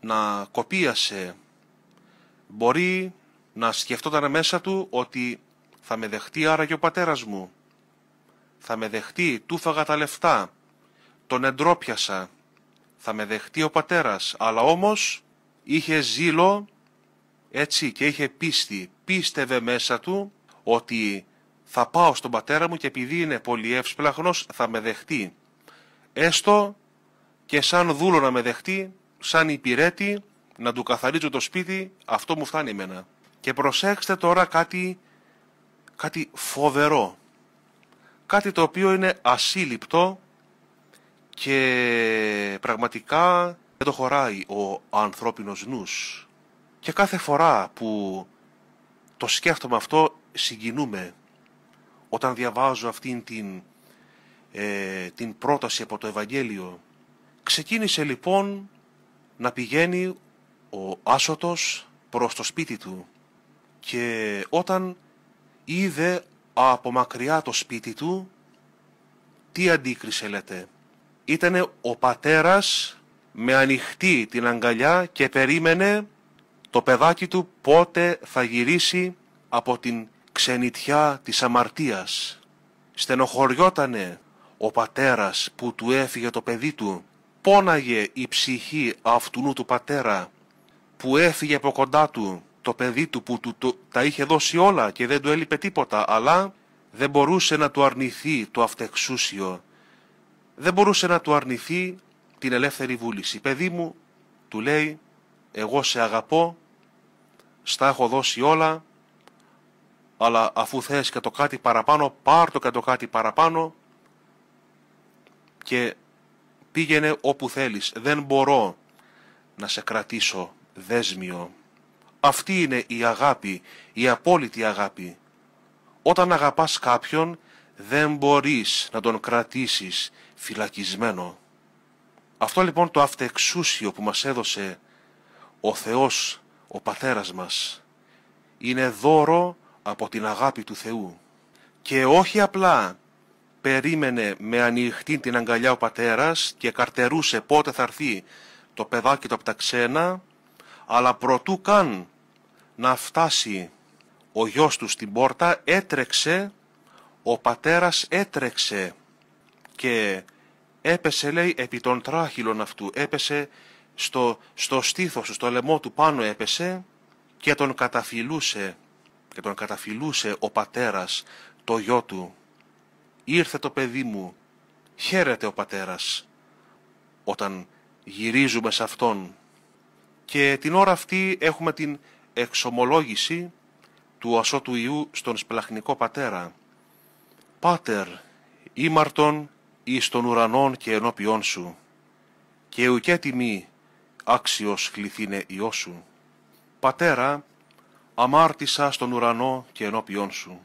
να κοπίασε, μπορεί να σκεφτόταν μέσα του ότι θα με δεχτεί άραγε ο πατέρας μου, θα με δεχτεί, του φαγα τα λεφτά, τον εντρόπιασα, θα με δεχτεί ο πατέρας, αλλά όμως είχε ζήλο έτσι και είχε πίστη, πίστευε μέσα του ότι θα πάω στον πατέρα μου και επειδή είναι πολύ εύσπλαχνος θα με δεχτεί. Έστω και σαν δούλο να με δεχτεί, σαν υπηρέτη, να του καθαρίζω το σπίτι, αυτό μου φτάνει εμένα. Και προσέξτε τώρα κάτι, κάτι φοβερό. Κάτι το οποίο είναι ασύλληπτο και πραγματικά δεν το χωράει ο ανθρώπινος νους. Και κάθε φορά που το σκέφτομαι αυτό, συγκινούμε όταν διαβάζω αυτήν την, ε, την πρόταση από το Ευαγγέλιο. Ξεκίνησε λοιπόν να πηγαίνει ο Άσωτος προς το σπίτι του και όταν είδε από μακριά το σπίτι του, τι αντίκρισε λέτε. Ήτανε ο πατέρας με ανοιχτή την αγκαλιά και περίμενε το παιδάκι του πότε θα γυρίσει από την ξενιτιά της αμαρτίας. Στενοχωριότανε ο πατέρας που του έφυγε το παιδί του, πόναγε η ψυχή αυτού του πατέρα που έφυγε από κοντά του το παιδί του που του, τα είχε δώσει όλα και δεν του έλειπε τίποτα, αλλά δεν μπορούσε να του αρνηθεί το αυτεξούσιο. Δεν μπορούσε να του αρνηθεί την ελεύθερη βούληση. «Παιδί μου», του λέει, «εγώ σε αγαπώ, στα έχω δώσει όλα, αλλά αφού θες και το κάτι παραπάνω, πάρ το και το κάτι παραπάνω και πήγαινε όπου θέλεις. Δεν μπορώ να σε κρατήσω δέσμιο. Αυτή είναι η αγάπη, η απόλυτη αγάπη. Όταν αγαπάς κάποιον, δεν μπορείς να τον κρατήσεις φυλακισμένο. Αυτό λοιπόν το αυτεξούσιο που μας έδωσε ο Θεός ο Πατέρας μας. Είναι δώρο από την αγάπη του Θεού. Και όχι απλά περίμενε με ανοιχτή την αγκαλιά ο πατέρας και καρτερούσε πότε θα έρθει το παιδάκι του από τα ξένα, αλλά προτού καν να φτάσει ο γιος του στην πόρτα έτρεξε, ο πατέρας έτρεξε και έπεσε λέει επί των τράχυλων αυτού, έπεσε στο, στο στήθος του, στο λαιμό του πάνω έπεσε και τον καταφυλούσε, και τον καταφυλούσε ο πατέρας το γιο του. Ήρθε το παιδί μου, χαίρεται ο πατέρας όταν γυρίζουμε σε αυτόν. Και την ώρα αυτή έχουμε την εξομολόγηση του ασώτου Ιού στον σπλαχνικό πατέρα. «Πάτερ, ήμαρτον εις των ουρανών και ενώπιόν σου, και ουκέ τιμή άξιος κληθήνε Υιός σου. Πατέρα, αμάρτησα στον ουρανό και ενώπιόν σου,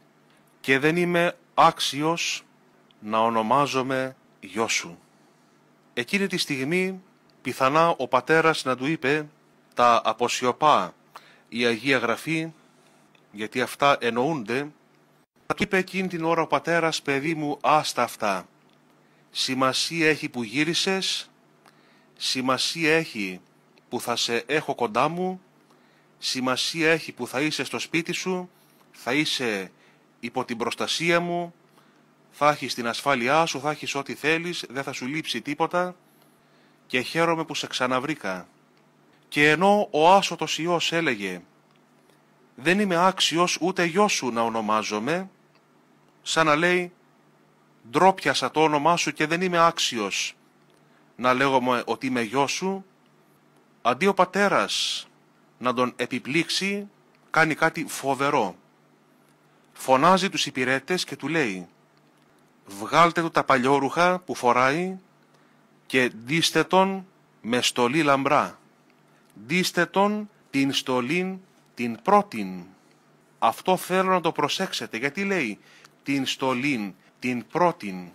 και δεν είμαι άξιος να ονομάζομαι γιο σου. Εκείνη τη στιγμή πιθανά ο πατέρας να του είπε τα αποσιωπά η Αγία Γραφή, γιατί αυτά εννοούνται, του είπε εκείνη την ώρα ο πατέρας «Παιδί μου, άστα αυτά, σημασία έχει που γύρισες, σημασία έχει που θα σε έχω κοντά μου, σημασία έχει που θα είσαι στο σπίτι σου, θα είσαι υπό την προστασία μου, θα έχεις την ασφάλειά σου, θα έχεις ό,τι θέλεις, δεν θα σου λείψει τίποτα και χαίρομαι που σε ξαναβρήκα. Και ενώ ο άσωτος Υιός έλεγε «Δεν είμαι άξιος ούτε γιος σου να ονομάζομαι», σαν να λέει «Ντρόπιασα το όνομά σου και δεν είμαι άξιος να λέγομαι ότι είμαι γιος σου», Αντί ο πατέρας να τον επιπλήξει, κάνει κάτι φοβερό. Φωνάζει τους υπηρέτες και του λέει «Βγάλτε του τα παλιόρουχα που φοράει και ντύστε τον με στολή λαμπρά. Ντύστε τον την στολή την πρώτην». Αυτό θέλω να το προσέξετε γιατί λέει «την στολή την πρώτην».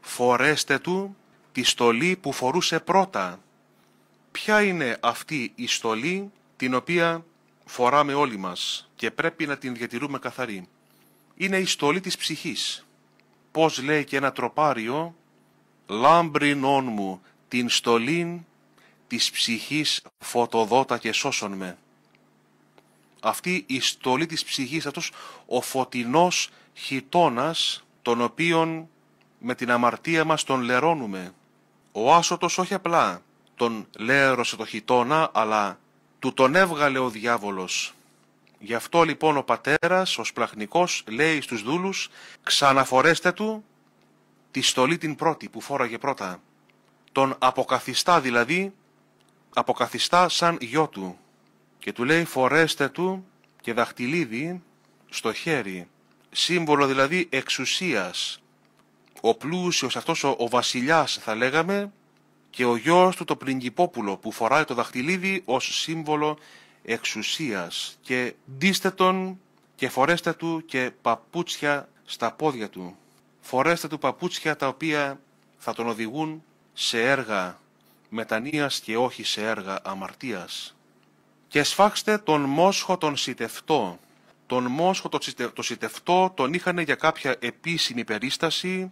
Φορέστε του τη στολή που φορούσε πρώτα Ποια είναι αυτή η στολή την οποία φοράμε όλοι μας και πρέπει να την διατηρούμε καθαρή. Είναι η στολή της ψυχής. Πώς λέει και ένα τροπάριο «Λάμπρινόν μου την στολήν της ψυχής φωτοδότα και σώσον με». Αυτή η στολή της ψυχής, αυτός ο φωτεινός χιτώνας, τον οποίον με την αμαρτία μας τον λερώνουμε. Ο άσωτος όχι απλά τον λέρωσε το χιτώνα, αλλά του τον έβγαλε ο διάβολος. Γι' αυτό λοιπόν ο πατέρας, ο σπλαχνικός, λέει στους δούλους, ξαναφορέστε του τη στολή την πρώτη που φόραγε πρώτα. Τον αποκαθιστά δηλαδή, αποκαθιστά σαν γιο του. Και του λέει φορέστε του και δαχτυλίδι στο χέρι, σύμβολο δηλαδή εξουσίας. Ο πλούσιος αυτός ο, ο βασιλιάς θα λέγαμε, και ο γιος του το πριγκυπόπουλο που φοράει το δαχτυλίδι ως σύμβολο εξουσίας και ντύστε τον και φορέστε του και παπούτσια στα πόδια του. Φορέστε του παπούτσια τα οποία θα τον οδηγούν σε έργα μετανοίας και όχι σε έργα αμαρτίας. Και σφάξτε τον μόσχο τον σιτευτό. Τον μόσχο τον σιτευτό τον είχανε για κάποια επίσημη περίσταση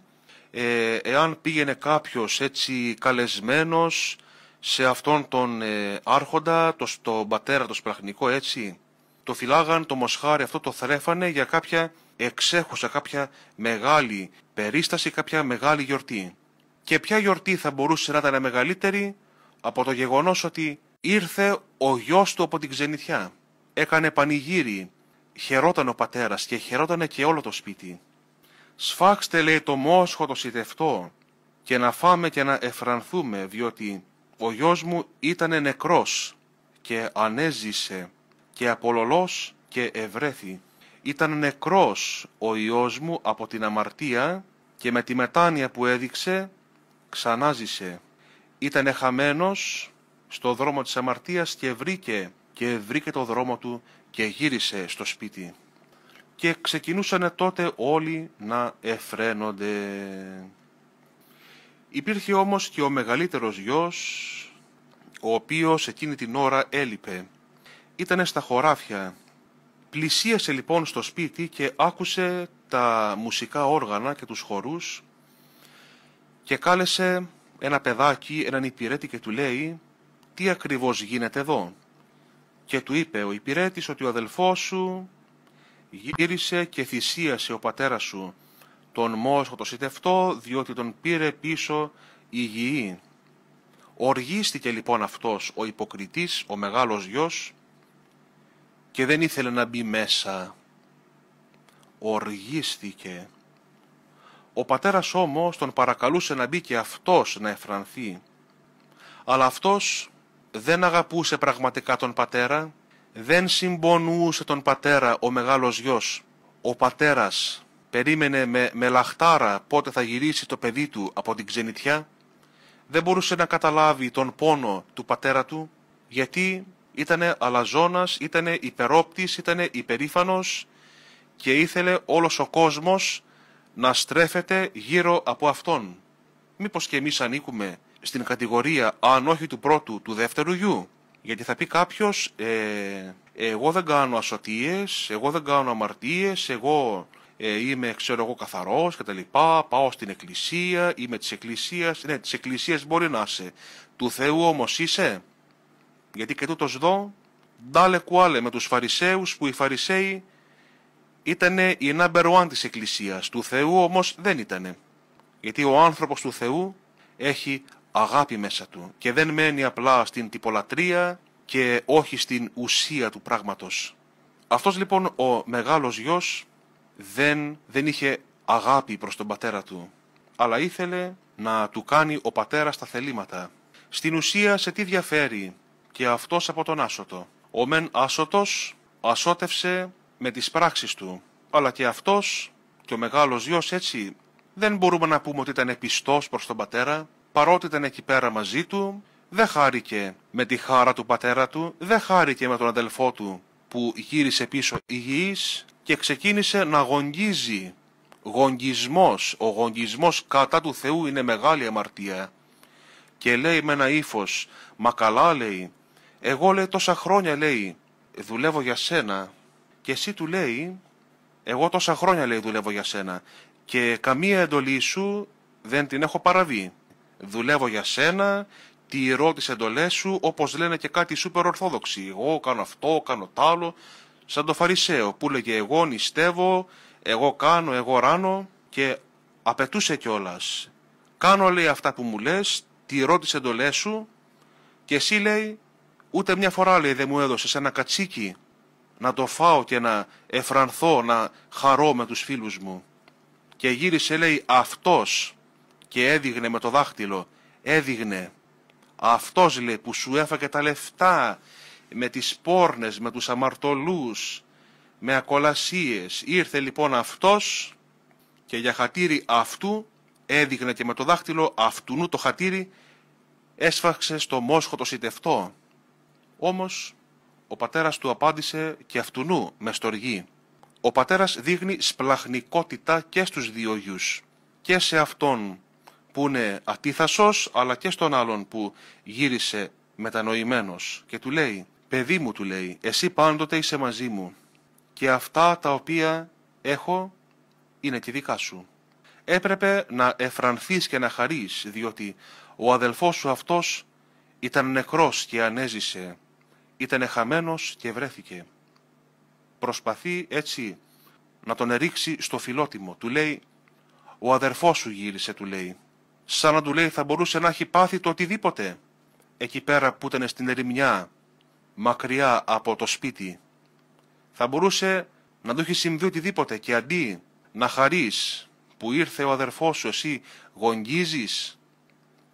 ε, εάν πήγαινε κάποιος έτσι καλεσμένος σε αυτόν τον ε, άρχοντα, το, τον πατέρα, το σπραχνικό έτσι, το φυλάγαν, το μοσχάρι αυτό το θρέφανε για κάποια εξέχουσα, κάποια μεγάλη περίσταση, κάποια μεγάλη γιορτή. Και ποια γιορτή θα μπορούσε να ήταν μεγαλύτερη από το γεγονός ότι ήρθε ο γιος του από την ξενιθιά Έκανε πανηγύρι, χαιρόταν ο πατέρας και χαιρότανε και όλο το σπίτι. Σφάξτε λέει το μόσχο το σιτευτό και να φάμε και να εφρανθούμε διότι ο γιος μου ήταν νεκρός και ανέζησε και απολολός και ευρέθη. Ήταν νεκρός ο Υιός μου από την αμαρτία και με τη μετάνοια που έδειξε ξανάζησε. Ήταν χαμένος στο δρόμο της αμαρτίας και βρήκε και βρήκε το δρόμο του και γύρισε στο σπίτι και ξεκινούσαν τότε όλοι να εφραίνονται. Υπήρχε όμως και ο μεγαλύτερος γιος, ο οποίος εκείνη την ώρα έλειπε. Ήτανε στα χωράφια. Πλησίασε λοιπόν στο σπίτι και άκουσε τα μουσικά όργανα και τους χορούς και κάλεσε ένα παιδάκι, έναν υπηρέτη και του λέει «Τι ακριβώς γίνεται εδώ» και του είπε ο υπηρέτης ότι ο αδελφός σου Γύρισε και θυσίασε ο πατέρας σου, τον Μόσχο το σιτευτό, διότι τον πήρε πίσω η γη. Οργίστηκε λοιπόν αυτός ο υποκριτής, ο μεγάλος γιος, και δεν ήθελε να μπει μέσα. Οργίστηκε. Ο πατέρας όμως τον παρακαλούσε να μπει και αυτός να εφρανθεί. Αλλά αυτός δεν αγαπούσε πραγματικά τον πατέρα, δεν συμπονούσε τον πατέρα ο μεγάλος γιος. Ο πατέρας περίμενε με, με λαχτάρα πότε θα γυρίσει το παιδί του από την ξενιτιά. Δεν μπορούσε να καταλάβει τον πόνο του πατέρα του, γιατί ήταν αλαζόνας, ήταν υπερόπτης, ήταν υπερήφανος και ήθελε όλος ο κόσμος να στρέφεται γύρω από αυτόν. Μήπως και εμείς ανήκουμε στην κατηγορία, αν όχι του πρώτου, του δεύτερου γιου. Γιατί θα πει κάποιος, ε, εγώ δεν κάνω ασωτίες, εγώ δεν κάνω αμαρτίες, εγώ ε, είμαι, ξέρω εγώ, καθαρός κτλ. Πάω στην εκκλησία, είμαι της εκκλησίας. Ναι, της εκκλησίας μπορεί να είσαι. Του Θεού όμως είσαι. Γιατί και τούτος δω, ντάλε κουάλε με τους Φαρισαίους που οι Φαρισαίοι ήταν η number one της εκκλησίας. Του Θεού όμως δεν ήταν. Γιατί ο άνθρωπος του Θεού έχει αγάπη μέσα του και δεν μένει απλά στην τυπολατρεία και όχι στην ουσία του πράγματος. Αυτός λοιπόν ο μεγάλος γιος δεν, δεν είχε αγάπη προς τον πατέρα του, αλλά ήθελε να του κάνει ο πατέρας τα θελήματα. Στην ουσία σε τι διαφέρει και αυτός από τον άσωτο. Ο μεν άσωτος ασώτευσε με τις πράξεις του, αλλά και αυτός και ο μεγάλος γιος έτσι δεν μπορούμε να πούμε ότι ήταν πιστός προς τον πατέρα, παρότι ήταν εκεί πέρα μαζί του, δεν χάρηκε με τη χάρα του πατέρα του, δεν χάρηκε με τον αδελφό του που γύρισε πίσω υγιής και ξεκίνησε να γονγίζει. Γονγισμός, ο γονγισμός κατά του Θεού είναι μεγάλη αμαρτία. Και λέει με ένα ύφος, μα καλά λέει, εγώ λέει τόσα χρόνια λέει, δουλεύω για σένα. Και εσύ του λέει, εγώ τόσα χρόνια λέει δουλεύω για σένα και καμία εντολή σου δεν την έχω παραβεί δουλεύω για σένα, τη ρώτησε εντολές σου, όπως λένε και κάτι σούπερ ορθόδοξοι. Εγώ κάνω αυτό, κάνω τ' άλλο, σαν το Φαρισαίο που λέγε εγώ νηστεύω, εγώ κάνω, εγώ ράνω και απαιτούσε κιόλας. Κάνω λέει αυτά που μου λες, τη ρώτησε εντολές σου και εσύ λέει ούτε μια φορά λέει δεν μου έδωσες ένα κατσίκι να το φάω και να εφρανθώ, να χαρώ με τους φίλους μου. Και γύρισε λέει αυτός και έδειγνε με το δάχτυλο. έδειγνε, Αυτός λέει που σου έφαγε τα λεφτά με τις πόρνες, με τους αμαρτωλούς, με ακολασίες. Ήρθε λοιπόν αυτός και για χατήρι αυτού έδειγνε και με το δάχτυλο αυτούνου το χατήρι έσφαξε στο μόσχο το σιτευτό. Όμως ο πατέρας του απάντησε και αυτούνου με στοργή. Ο πατέρας δείχνει σπλαχνικότητα και στους δύο γιους, και σε αυτόν που είναι ατίθασος, αλλά και στον άλλον που γύρισε μετανοημένος και του λέει «Παιδί μου» του λέει «Εσύ πάντοτε είσαι μαζί μου και αυτά τα οποία έχω είναι και δικά σου». Έπρεπε να εφρανθείς και να χαρείς, διότι ο αδελφός σου αυτός ήταν νεκρός και ανέζησε, ήταν χαμένος και βρέθηκε. Προσπαθεί έτσι να τον ρίξει στο φιλότιμο, του λέει «Ο αδερφός σου γύρισε», του λέει σαν να του λέει θα μπορούσε να έχει πάθει το οτιδήποτε, εκεί πέρα που ήταν στην ερημιά, μακριά από το σπίτι. Θα μπορούσε να του έχει συμβεί οτιδήποτε και αντί να χαρείς που ήρθε ο αδερφός σου, εσύ γονγίζεις.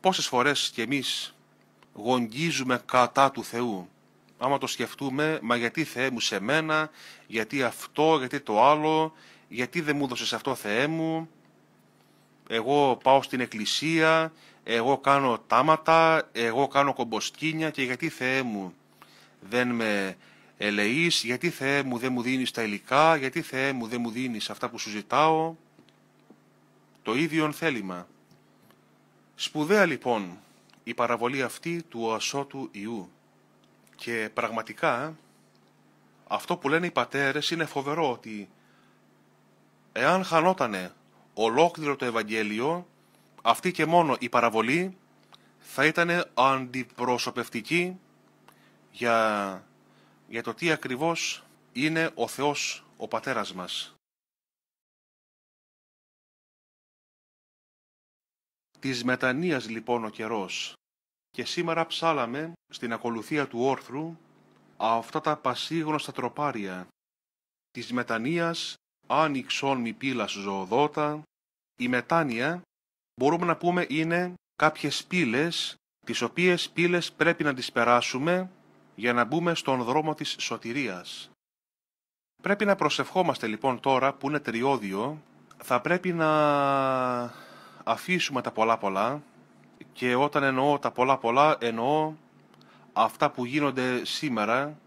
Πόσες φορές κι εμείς γονγίζουμε κατά του Θεού. Άμα το σκεφτούμε, μα γιατί Θεέ μου σε μένα, γιατί αυτό, γιατί το άλλο, γιατί δεν μου δώσες αυτό Θεέ μου, εγώ πάω στην εκκλησία, εγώ κάνω τάματα, εγώ κάνω κομποσκίνια και γιατί Θεέ μου δεν με ελεείς, γιατί Θεέ μου δεν μου δίνεις τα υλικά, γιατί Θεέ μου δεν μου δίνεις αυτά που σου ζητάω. Το ίδιο θέλημα. Σπουδαία λοιπόν η παραβολή αυτή του ασώτου Ιού. Και πραγματικά αυτό που λένε οι πατέρες είναι φοβερό ότι εάν χανότανε ολόκληρο το Ευαγγέλιο, αυτή και μόνο η παραβολή θα ήταν αντιπροσωπευτική για, για το τι ακριβώς είναι ο Θεός ο Πατέρας μας. Της μετανοίας λοιπόν ο καιρός και σήμερα ψάλαμε στην ακολουθία του όρθρου αυτά τα πασίγνωστα τροπάρια της μετανοίας άνοιξον μη πύλας ζωοδότα, η μετάνοια μπορούμε να πούμε είναι κάποιες πύλες, τις οποίες πύλες πρέπει να τις περάσουμε για να μπούμε στον δρόμο της σωτηρίας. Πρέπει να προσευχόμαστε λοιπόν τώρα που είναι τριώδιο, θα πρέπει να αφήσουμε τα πολλά πολλά και όταν εννοώ τα πολλά πολλά εννοώ αυτά που γίνονται σήμερα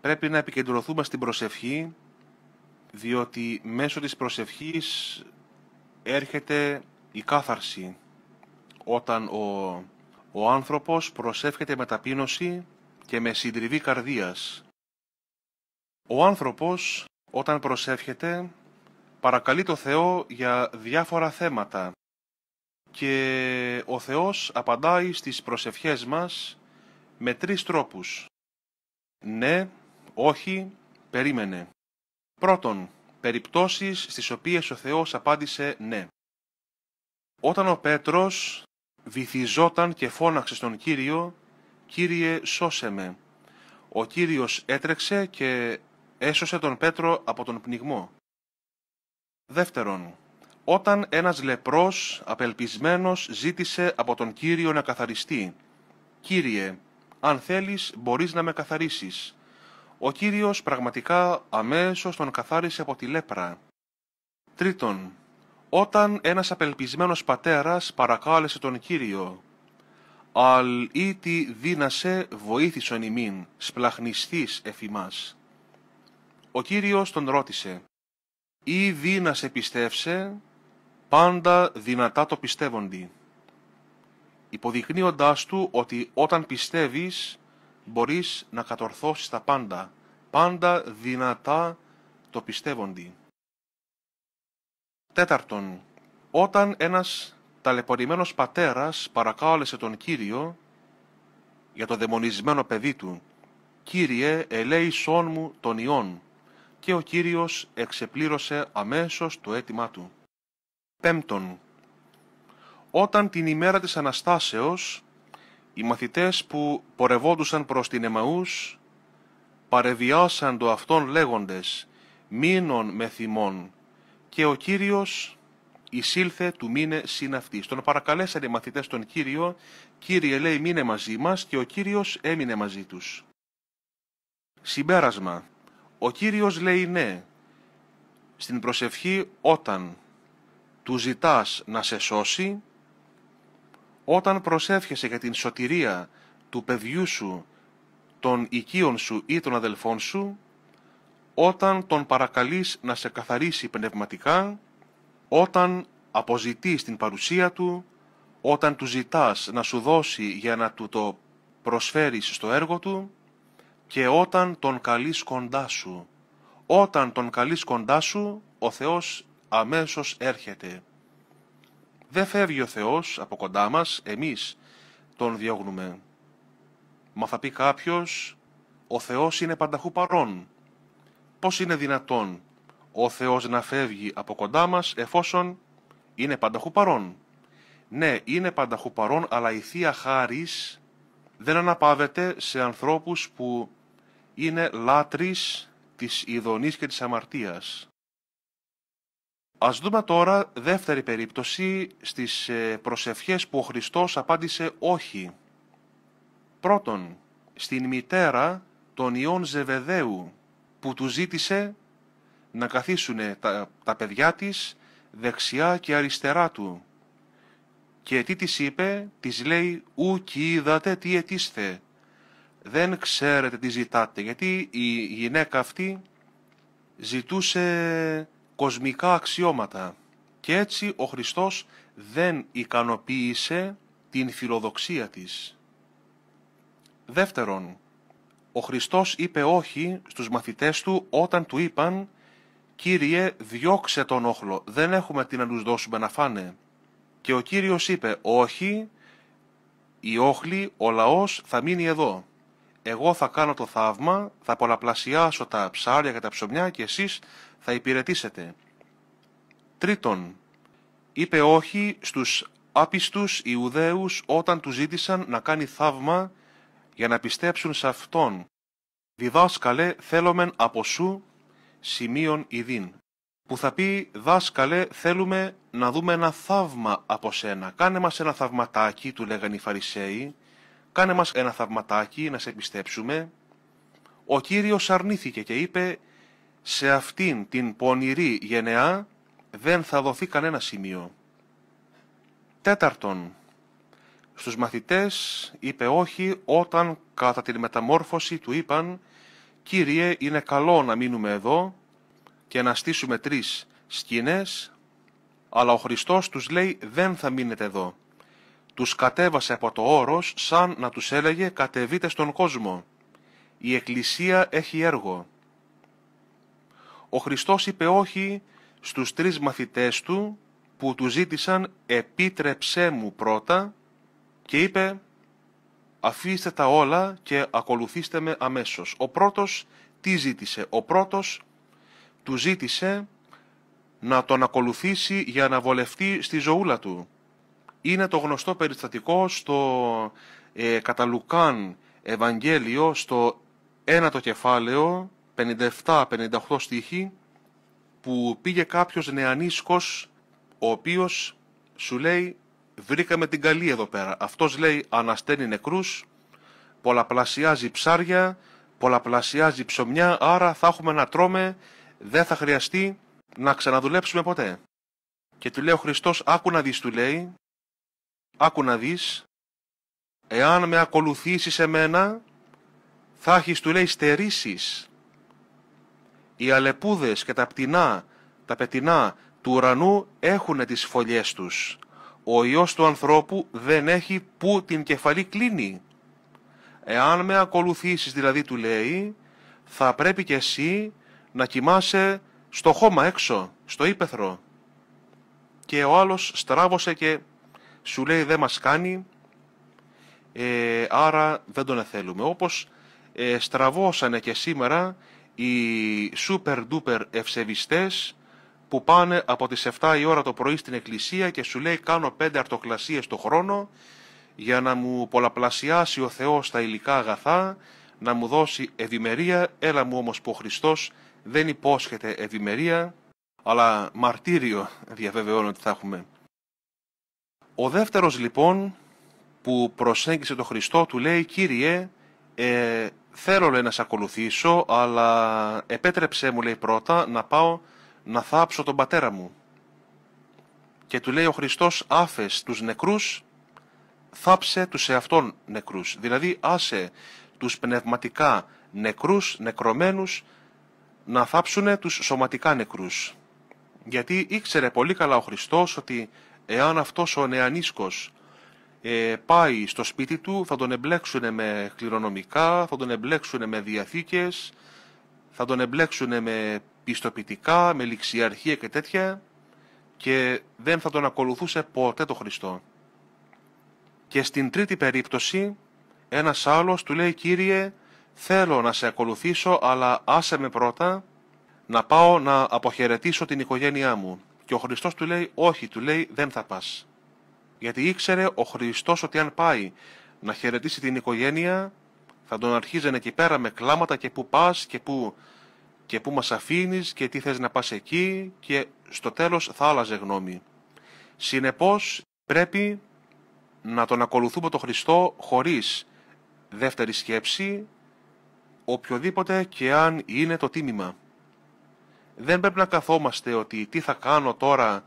πρέπει να επικεντρωθούμε στην προσευχή διότι μέσω της προσευχής έρχεται η κάθαρση όταν ο, ο άνθρωπος προσεύχεται με ταπείνωση και με συντριβή καρδίας. Ο άνθρωπος όταν προσεύχεται παρακαλεί το Θεό για διάφορα θέματα και ο Θεός απαντάει στις προσευχές μας με τρεις τρόπους. Ναι, όχι, περίμενε. Πρώτον, περιπτώσεις στις οποίες ο Θεός απάντησε ναι. Όταν ο Πέτρος βυθιζόταν και φώναξε στον Κύριο «Κύριε σώσε με». Ο Κύριος έτρεξε και έσωσε τον Πέτρο από τον πνιγμό. Δεύτερον, όταν ένας λεπρός απελπισμένος ζήτησε από τον Κύριο να καθαριστεί «Κύριε, αν θέλεις μπορείς να με καθαρίσεις». Ο Κύριος πραγματικά αμέσως τον καθάρισε από τη λέπρα. Τρίτον, όταν ένας απελπισμένος πατέρας παρακάλεσε τον Κύριο «Αλ ήτι δύνασε βοήθησον ημίν, σπλαχνιστής εφημάς». Ο Κύριος τον ρώτησε «Ή δύνασε πιστεύσε, πάντα δυνατά το πιστεύοντι». Υποδεικνύοντάς του ότι όταν πιστεύεις, μπορείς να κατορθώσεις τα πάντα. Πάντα δυνατά το πιστεύοντι. Τέταρτον, όταν ένας ταλαιπωρημένος πατέρας παρακάλεσε τον Κύριο για το δαιμονισμένο παιδί του «Κύριε, ελέησόν μου τον ιόν» και ο Κύριος εξεπλήρωσε αμέσως το αίτημά του. Πέμπτον, όταν την ημέρα της Αναστάσεως οι μαθητές που πορευόντουσαν προς την Εμαούς παρεβιάσαν το αυτόν λέγοντες «Μήνων με θυμών» και ο Κύριος εισήλθε του μήνε συν Τον παρακαλέσαν οι μαθητές τον Κύριο «Κύριε λέει μείνε μαζί μας» και ο Κύριος έμεινε μαζί τους. Συμπέρασμα. Ο Κύριος λέει ναι. Στην προσευχή όταν του ζητάς να σε σώσει, όταν προσεύχεσαι για την σωτηρία του παιδιού σου, των οικείων σου ή των αδελφών σου, όταν τον παρακαλείς να σε καθαρίσει πνευματικά, όταν αποζητείς την παρουσία του, όταν του ζητάς να σου δώσει για να του το προσφέρεις στο έργο του και όταν τον καλείς κοντά σου. Όταν τον καλείς κοντά σου, ο Θεός αμέσως έρχεται. Δεν φεύγει ο Θεός από κοντά μας, εμείς τον διώγνουμε. Μα θα πει κάποιος, ο Θεός είναι πανταχού παρόν. Πώς είναι δυνατόν ο Θεός να φεύγει από κοντά μας εφόσον είναι πανταχού παρόν. Ναι, είναι πανταχού παρόν, αλλά η Θεία Χάρις δεν αναπαύεται σε ανθρώπους που είναι λάτρης της ειδονής και της αμαρτίας. Ας δούμε τώρα δεύτερη περίπτωση στις ε, προσευχές που ο Χριστός απάντησε όχι. Πρώτον, στην μητέρα των ιών Ζεβεδαίου που του ζήτησε να καθίσουν τα, παιδιά της δεξιά και αριστερά του. Και τι της είπε, της λέει «Ου κι είδατε τι ετίστε». Δεν ξέρετε τι ζητάτε, γιατί η γυναίκα αυτή ζητούσε κοσμικά αξιώματα και έτσι ο Χριστός δεν ικανοποίησε την φιλοδοξία της. Δεύτερον, ο Χριστός είπε όχι στους μαθητές του όταν του είπαν «Κύριε, διώξε τον όχλο, δεν έχουμε τι να τους δώσουμε να φάνε». Και ο Κύριος είπε «Όχι, η όχλη, ο λαός θα μείνει εδώ. Εγώ θα κάνω το θαύμα, θα πολλαπλασιάσω τα ψάρια και τα ψωμιά και εσείς θα υπηρετήσετε. Τρίτον, είπε όχι στους άπιστους Ιουδαίους όταν τους ζήτησαν να κάνει θαύμα για να πιστέψουν σε Αυτόν. Διδάσκαλε θέλομεν από σου σημείων ειδήν. Που θα πει δάσκαλε θέλουμε να δούμε ένα θαύμα από σένα. Κάνε μας ένα θαυματάκι του λέγανε οι Φαρισαίοι. Κάνε μας ένα θαυματάκι να σε πιστέψουμε. Ο Κύριος αρνήθηκε και είπε σε αυτήν την πονηρή γενεά δεν θα δοθεί κανένα σημείο. Τέταρτον, στους μαθητές είπε όχι όταν κατά την μεταμόρφωση του είπαν «Κύριε, είναι καλό να μείνουμε εδώ και να στήσουμε τρεις σκηνές», αλλά ο Χριστός τους λέει «Δεν θα μείνετε εδώ». Τους κατέβασε από το όρος σαν να τους έλεγε «Κατεβείτε στον κόσμο». Η Εκκλησία έχει έργο. Ο Χριστός είπε όχι στους τρεις μαθητές του που του ζήτησαν «επίτρεψέ μου πρώτα» και είπε «αφήστε τα όλα και ακολουθήστε με αμέσως». Ο πρώτος τι ζήτησε. Ο πρώτος του ζήτησε να τον ακολουθήσει για να βολευτεί στη ζωούλα του. Είναι το γνωστό περιστατικό στο ε, Ευαγγέλιο, στο ένατο κεφάλαιο, 57-58 στοιχή που πήγε κάποιος νεανίσκος ο οποίος σου λέει βρήκαμε την καλή εδώ πέρα. Αυτός λέει ανασταίνει νεκρούς, πολλαπλασιάζει ψάρια, πολλαπλασιάζει ψωμιά, άρα θα έχουμε να τρώμε, δεν θα χρειαστεί να ξαναδουλέψουμε ποτέ. Και του λέει ο Χριστός, άκου να δεις, του λέει, άκου να δεις, εάν με ακολουθήσεις εμένα, θα έχεις, του λέει, στερήσεις οι αλεπούδες και τα πτηνά, τα πετινά του ουρανού έχουν τις φωλιές τους. Ο Υιός του ανθρώπου δεν έχει που την κεφαλή κλείνει. Εάν με ακολουθήσεις δηλαδή του λέει, θα πρέπει και εσύ να κοιμάσαι στο χώμα έξω, στο ύπεθρο. Και ο άλλος στράβωσε και σου λέει δεν μας κάνει, ε, άρα δεν τον θέλουμε. Όπως ε, στραβώσανε και σήμερα οι super duper ευσεβιστές που πάνε από τις 7 η ώρα το πρωί στην εκκλησία και σου λέει κάνω 5 αρτοκλασίες το χρόνο για να μου πολλαπλασιάσει ο Θεός τα υλικά αγαθά, να μου δώσει ευημερία, έλα μου όμως που ο Χριστός δεν υπόσχεται ευημερία, αλλά μαρτύριο διαβεβαιώνω ότι θα έχουμε. Ο δεύτερος λοιπόν που προσέγγισε το Χριστό του λέει «Κύριε, ε, Θέλω λέει να σε ακολουθήσω, αλλά επέτρεψέ μου λέει πρώτα να πάω να θάψω τον πατέρα μου. Και του λέει ο Χριστός άφες τους νεκρούς, θάψε τους εαυτών νεκρούς. Δηλαδή άσε τους πνευματικά νεκρούς, νεκρωμένους, να θάψουνε τους σωματικά νεκρούς. Γιατί ήξερε πολύ καλά ο Χριστός ότι εάν αυτός ο νεανίσκος ε, πάει στο σπίτι του, θα τον εμπλέξουν με κληρονομικά, θα τον εμπλέξουν με διαθήκες, θα τον εμπλέξουν με πιστοποιητικά, με ληξιαρχία και τέτοια και δεν θα τον ακολουθούσε ποτέ το Χριστό. Και στην τρίτη περίπτωση, ένας άλλος του λέει «Κύριε, θέλω να σε ακολουθήσω, αλλά άσε με πρώτα να πάω να αποχαιρετήσω την οικογένειά μου». Και ο Χριστός του λέει «Όχι», του λέει «Δεν θα πας». Γιατί ήξερε ο Χριστός ότι αν πάει να χαιρετήσει την οικογένεια, θα τον αρχίζανε εκεί πέρα με κλάματα και πού πας και πού και πού μας αφήνεις και τι θες να πας εκεί και στο τέλος θα άλλαζε γνώμη. Συνεπώς πρέπει να τον ακολουθούμε τον Χριστό χωρίς δεύτερη σκέψη, οποιοδήποτε και αν είναι το τίμημα. Δεν πρέπει να καθόμαστε ότι τι θα κάνω τώρα,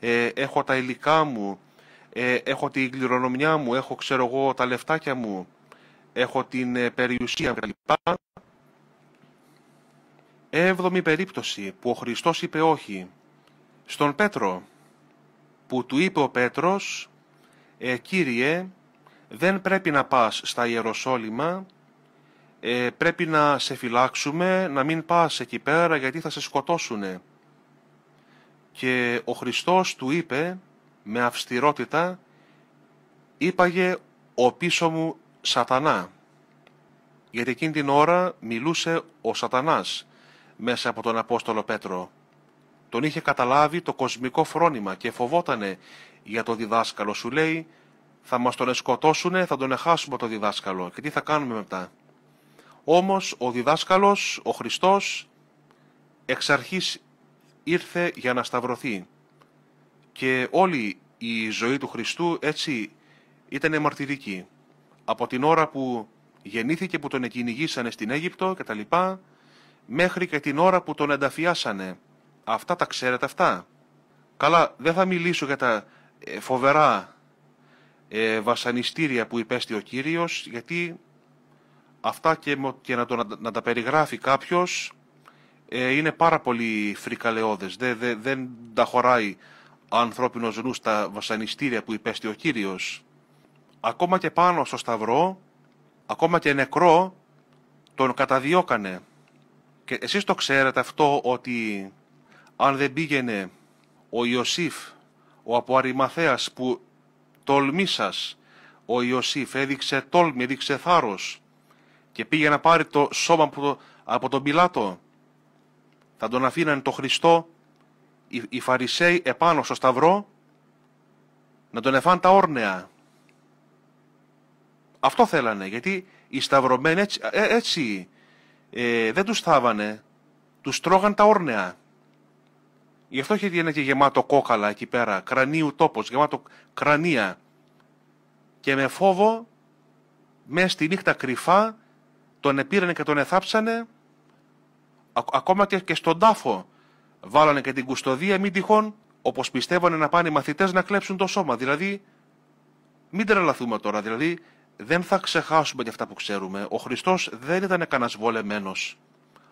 ε, έχω τα υλικά μου, ε, έχω την κληρονομιά μου, έχω ξέρω εγώ τα λεφτάκια μου, έχω την ε, περιουσία μου κλπ. Έβδομη περίπτωση που ο Χριστός είπε όχι στον Πέτρο που του είπε ο Πέτρος ε, «Κύριε, δεν πρέπει να πας στα Ιεροσόλυμα, ε, πρέπει να σε φυλάξουμε, να μην πας εκεί πέρα γιατί θα σε σκοτώσουνε». Και ο Χριστός του είπε με αυστηρότητα είπαγε «Ο πίσω μου σατανά» γιατί εκείνη την ώρα μιλούσε ο σατανάς μέσα από τον Απόστολο Πέτρο. Τον είχε καταλάβει το κοσμικό φρόνημα και φοβότανε για το διδάσκαλο σου λέει θα μας τον εσκοτώσουνε, θα τον εχάσουμε το διδάσκαλο και τι θα κάνουμε μετά. Όμως ο διδάσκαλος, ο Χριστός, εξ αρχής ήρθε για να σταυρωθεί και όλη η ζωή του Χριστού έτσι ήταν μαρτυρική. Από την ώρα που γεννήθηκε που τον εκυνηγήσανε στην Αίγυπτο και τα λοιπά, μέχρι και την ώρα που τον ενταφιάσανε. Αυτά τα ξέρετε αυτά. Καλά, δεν θα μιλήσω για τα ε, φοβερά ε, βασανιστήρια που υπέστη ο Κύριος, γιατί αυτά και, να, τα περιγράφει κάποιος ε, είναι πάρα πολύ φρικαλαιώδες. δεν τα χωράει ανθρώπινο νου στα βασανιστήρια που υπέστη ο κύριος. Ακόμα και πάνω στο σταυρό, ακόμα και νεκρό, τον καταδιώκανε. Και εσείς το ξέρετε αυτό ότι αν δεν πήγαινε ο Ιωσήφ, ο Αποαρημαθέας που τολμή ο Ιωσήφ έδειξε τόλμη, έδειξε θάρρος και πήγε να πάρει το σώμα από, από τον Πιλάτο. Θα τον αφήνανε το Χριστό οι, οι Φαρισαίοι επάνω στο σταυρό να τον εφάν τα όρνεα. Αυτό θέλανε, γιατί οι σταυρωμένοι έτσι, ε, ε δεν τους θάβανε, τους τρώγαν τα όρνεα. Γι' αυτό είχε ένα και γεμάτο κόκαλα εκεί πέρα, κρανίου τόπος, γεμάτο κρανία. Και με φόβο, μέσα στη νύχτα κρυφά, τον επήρανε και τον εθάψανε, ακόμα και στον τάφο Βάλανε και την κουστοδία, μην τυχόν, όπως πιστεύανε να πάνε οι μαθητές να κλέψουν το σώμα. Δηλαδή, μην τρελαθούμε τώρα. Δηλαδή, δεν θα ξεχάσουμε και αυτά που ξέρουμε. Ο Χριστός δεν ήταν κανένας βολεμένος.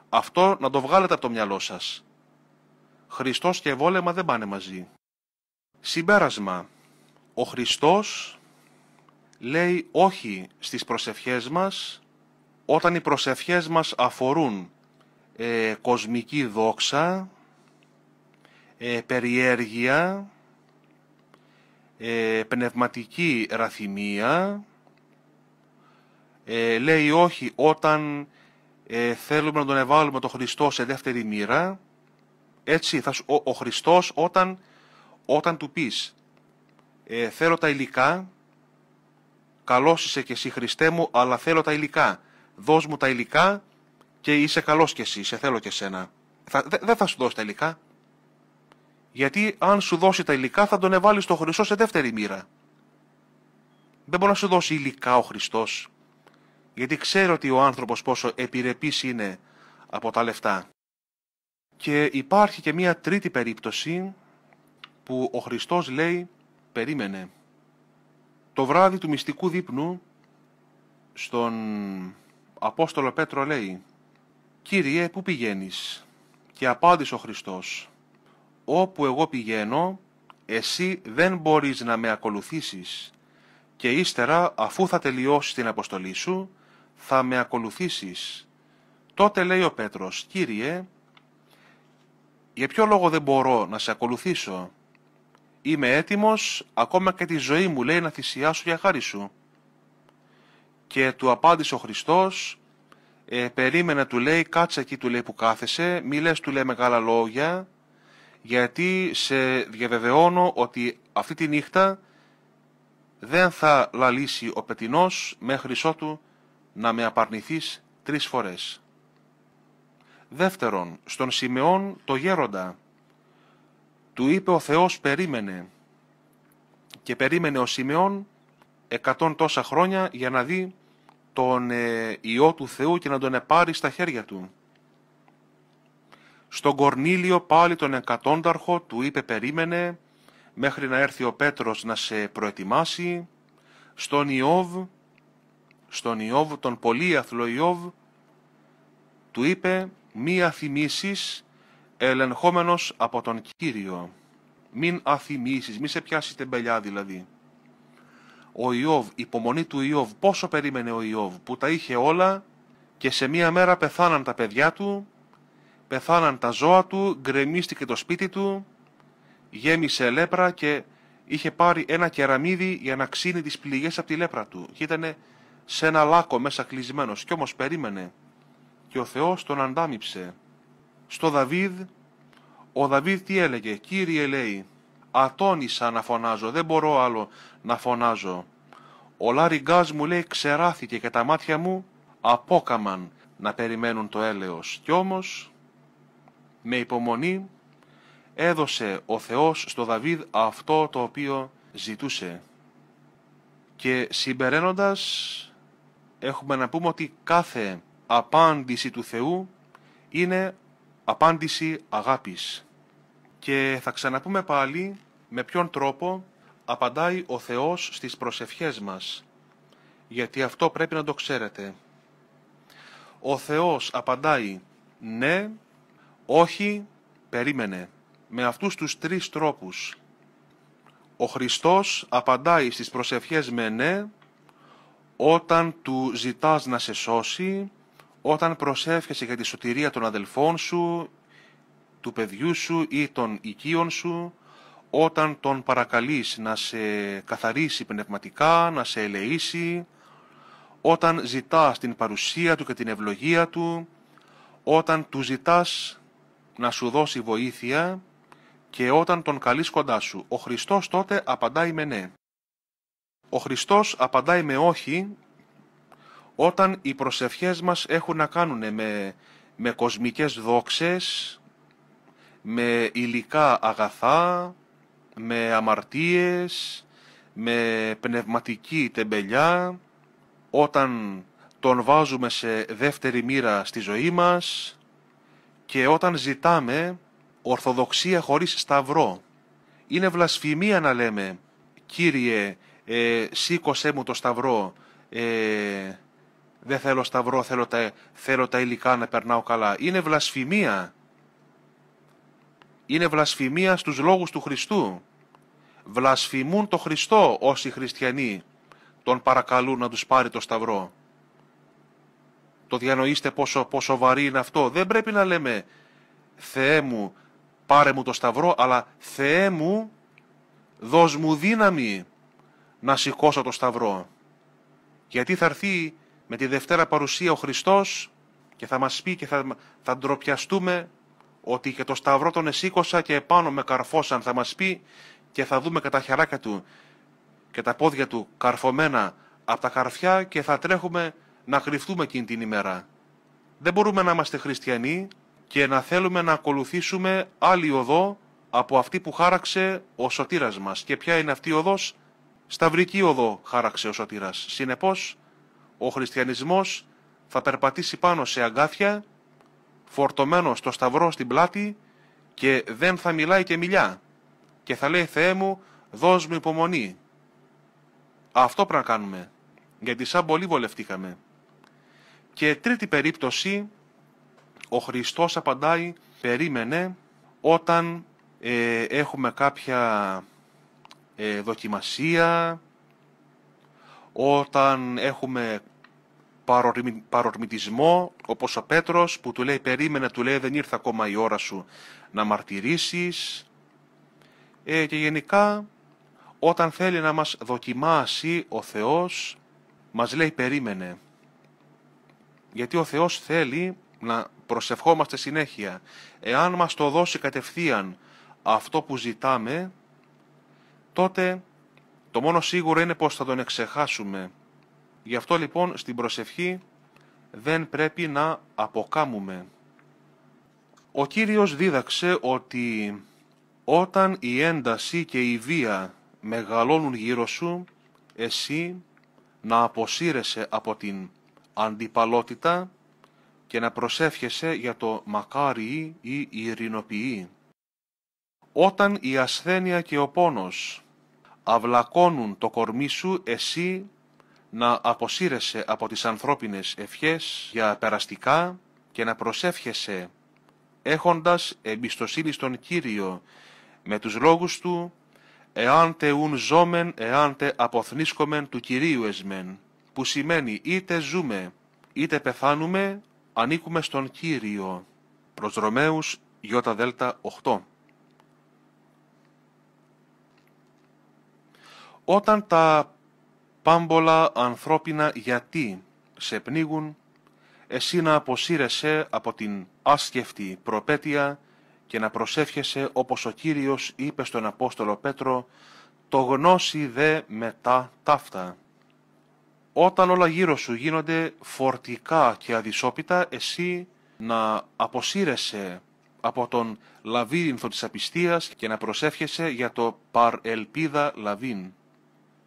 Αυτό να το βγάλετε από το μυαλό σας. Χριστός και βόλεμα δεν πάνε μαζί. Συμπέρασμα. Ο Χριστός λέει όχι στις προσευχές μας όταν οι προσευχές μας αφορούν ε, κοσμική δόξα, ε, περιέργεια, ε, πνευματική ραθυμία, ε, λέει όχι όταν ε, θέλουμε να τον ευάλουμε τον Χριστό σε δεύτερη μοίρα, έτσι θα, ο, ο Χριστός όταν, όταν του πεις ε, θέλω τα υλικά, καλός είσαι και εσύ Χριστέ μου, αλλά θέλω τα υλικά, δώσ' μου τα υλικά και είσαι καλός και εσύ, σε θέλω και εσένα, Δεν θα σου δώσει τα υλικά. Γιατί αν σου δώσει τα υλικά θα τον εβάλεις στο χρυσό σε δεύτερη μοίρα. Δεν μπορεί να σου δώσει υλικά ο Χριστός. Γιατί ξέρει ότι ο άνθρωπος πόσο επιρρεπής είναι από τα λεφτά. Και υπάρχει και μία τρίτη περίπτωση που ο Χριστός λέει «Περίμενε». Το βράδυ του μυστικού δείπνου στον Απόστολο Πέτρο λέει «Κύριε, πού πηγαίνεις» και απάντησε ο Χριστός όπου εγώ πηγαίνω, εσύ δεν μπορείς να με ακολουθήσεις και ύστερα αφού θα τελειώσει την αποστολή σου, θα με ακολουθήσεις. Τότε λέει ο Πέτρος, Κύριε, για ποιο λόγο δεν μπορώ να σε ακολουθήσω. Είμαι έτοιμος, ακόμα και τη ζωή μου λέει να θυσιάσω για χάρη σου. Και του απάντησε ο Χριστός, ε, περίμενε του λέει, κάτσε εκεί του λέει που κάθεσαι, μη του λέει μεγάλα λόγια, γιατί σε διαβεβαιώνω ότι αυτή τη νύχτα δεν θα λαλήσει ο πετινός μέχρι ότου να με απαρνηθείς τρεις φορές. Δεύτερον, στον Σιμεών το γέροντα. Του είπε ο Θεός περίμενε και περίμενε ο Σιμεών εκατόν τόσα χρόνια για να δει τον ε, Υιό του Θεού και να τον επάρει στα χέρια του. Στον Κορνήλιο πάλι τον εκατόνταρχο του είπε περίμενε μέχρι να έρθει ο Πέτρος να σε προετοιμάσει. Στον Ιώβ, στον Ιώβ, τον πολύ αθλο Ιώβ, του είπε μη αθυμίσεις ελεγχόμενος από τον Κύριο. Μην αθυμίσεις, μη σε πιάσει τεμπελιά δηλαδή. Ο Ιώβ, η υπομονή του Ιώβ, πόσο περίμενε ο Ιώβ που τα είχε όλα και σε μία μέρα πεθάναν τα παιδιά του πεθάναν τα ζώα του, γκρεμίστηκε το σπίτι του, γέμισε λέπρα και είχε πάρει ένα κεραμίδι για να ξύνει τις πληγές από τη λέπρα του Ήτανε σε ένα λάκκο μέσα κλεισμένος και όμως περίμενε και ο Θεός τον αντάμυψε. Στο Δαβίδ, ο Δαβίδ τι έλεγε, «Κύριε λέει, ατόνισα να φωνάζω, δεν μπορώ άλλο να φωνάζω. Ο λάριγκάς μου λέει ξεράθηκε και τα μάτια μου απόκαμαν να περιμένουν το έλεος». Κι όμως με υπομονή έδωσε ο Θεός στο Δαβίδ αυτό το οποίο ζητούσε. Και συμπεραίνοντας έχουμε να πούμε ότι κάθε απάντηση του Θεού είναι απάντηση αγάπης. Και θα ξαναπούμε πάλι με ποιον τρόπο απαντάει ο Θεός στις προσευχές μας. Γιατί αυτό πρέπει να το ξέρετε. Ο Θεός απαντάει ναι όχι, περίμενε, με αυτούς τους τρεις τρόπους. Ο Χριστός απαντάει στις προσευχές με ναι, όταν του ζητάς να σε σώσει, όταν προσεύχεσαι για τη σωτηρία των αδελφών σου, του παιδιού σου ή των οικείων σου, όταν τον παρακαλείς να σε καθαρίσει πνευματικά, να σε ελεήσει, όταν ζητάς την παρουσία του και την ευλογία του, όταν του ζητάς να σου δώσει βοήθεια και όταν τον καλείς κοντά σου. Ο Χριστός τότε απαντάει με ναι. Ο Χριστός απαντάει με όχι όταν οι προσευχές μας έχουν να κάνουν με, με κοσμικές δόξες, με υλικά αγαθά, με αμαρτίες, με πνευματική τεμπελιά, όταν τον βάζουμε σε δεύτερη μοίρα στη ζωή μας, και όταν ζητάμε ορθοδοξία χωρίς σταυρό. Είναι βλασφημία να λέμε «Κύριε, ε, σήκωσέ μου το σταυρό, ε, δεν θέλω σταυρό, θέλω τα, θέλω τα υλικά να περνάω καλά». Είναι βλασφημία. Είναι βλασφημία στους λόγους του Χριστού. Βλασφημούν το Χριστό όσοι χριστιανοί τον παρακαλούν να τους πάρει το σταυρό το διανοείστε πόσο, πόσο βαρύ είναι αυτό. Δεν πρέπει να λέμε «Θεέ μου, πάρε μου το σταυρό», αλλά «Θεέ μου, δώσ' μου δύναμη να σηκώσω το σταυρό». Γιατί θα έρθει με τη Δευτέρα Παρουσία ο Χριστός και θα μας πει και θα, θα ντροπιαστούμε ότι και το σταυρό τον εσήκωσα και επάνω με καρφώσαν θα μας πει και θα δούμε και τα χεράκια του και τα πόδια του καρφωμένα από τα καρφιά και θα τρέχουμε να κρυφτούμε εκείνη την ημέρα. Δεν μπορούμε να είμαστε χριστιανοί και να θέλουμε να ακολουθήσουμε άλλη οδό από αυτή που χάραξε ο σωτήρας μας. Και ποια είναι αυτή η οδός? Σταυρική οδό χάραξε ο σωτήρας. Συνεπώς, ο χριστιανισμός θα περπατήσει πάνω σε αγκάθια, φορτωμένο στο σταυρό στην πλάτη και δεν θα μιλάει και μιλιά. Και θα λέει «Θεέ μου, δώσ' μου υπομονή». Αυτό πρέπει να κάνουμε, γιατί σαν πολύ βολευτήκαμε. Και τρίτη περίπτωση, ο Χριστός απαντάει περίμενε όταν ε, έχουμε κάποια ε, δοκιμασία, όταν έχουμε παρορμητισμό, όπως ο Πέτρος που του λέει περίμενε, του λέει δεν ήρθε ακόμα η ώρα σου να μαρτυρήσεις ε, και γενικά όταν θέλει να μας δοκιμάσει ο Θεός μας λέει περίμενε γιατί ο Θεός θέλει να προσευχόμαστε συνέχεια. Εάν μας το δώσει κατευθείαν αυτό που ζητάμε, τότε το μόνο σίγουρο είναι πως θα τον εξεχάσουμε. Γι' αυτό λοιπόν στην προσευχή δεν πρέπει να αποκάμουμε. Ο Κύριος δίδαξε ότι όταν η ένταση και η βία μεγαλώνουν γύρω σου, εσύ να αποσύρεσαι από την αντιπαλότητα και να προσεύχεσαι για το μακάρι ή ειρηνοποιεί. Όταν η ασθένεια και ο πόνος αυλακώνουν το κορμί σου, εσύ να αποσύρεσαι από τις ανθρώπινες ευχές για περαστικά και να προσεύχεσαι έχοντας εμπιστοσύνη στον Κύριο με τους λόγους Του «Εάντε ουν ζώμεν, εάν τε αποθνίσκομεν του Κυρίου εσμεν» που σημαίνει είτε ζούμε είτε πεθάνουμε, ανήκουμε στον Κύριο. Προς Ρωμαίους, Δέλτα 8. Όταν τα πάμπολα ανθρώπινα γιατί σε πνίγουν, εσύ να αποσύρεσαι από την άσκεφτη προπέτεια και να προσεύχεσαι όπως ο Κύριος είπε στον Απόστολο Πέτρο, το γνώσι δε μετά ταύτα. Όταν όλα γύρω σου γίνονται φορτικά και αδυσόπιτα, εσύ να αποσύρεσαι από τον λαβύρινθο της απιστίας και να προσεύχεσαι για το παρελπίδα λαβύν.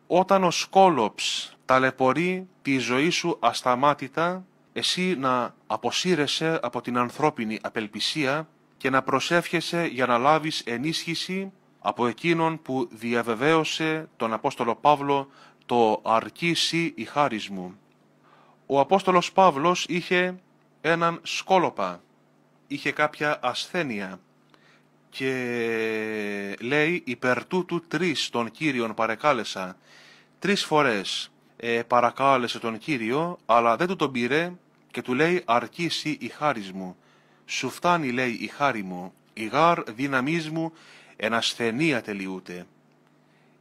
Όταν ο σκόλοψ ταλαιπωρεί τη ζωή σου ασταμάτητα, εσύ να αποσύρεσαι από την ανθρώπινη απελπισία και να προσεύχεσαι για να λάβεις ενίσχυση από εκείνον που διαβεβαίωσε τον Απόστολο Παύλο το αρκίσει η χάρις μου. Ο Απόστολος Παύλος είχε έναν σκόλοπα, είχε κάποια ασθένεια και λέει υπερ τούτου τρεις τον Κύριον παρεκάλεσα. Τρεις φορές ε, παρακάλεσε τον Κύριο αλλά δεν του τον πήρε και του λέει αρκήσει η χάρις μου. Σου φτάνει λέει η χάρη μου, η γάρ δύναμής μου εν ασθενία τελειούται.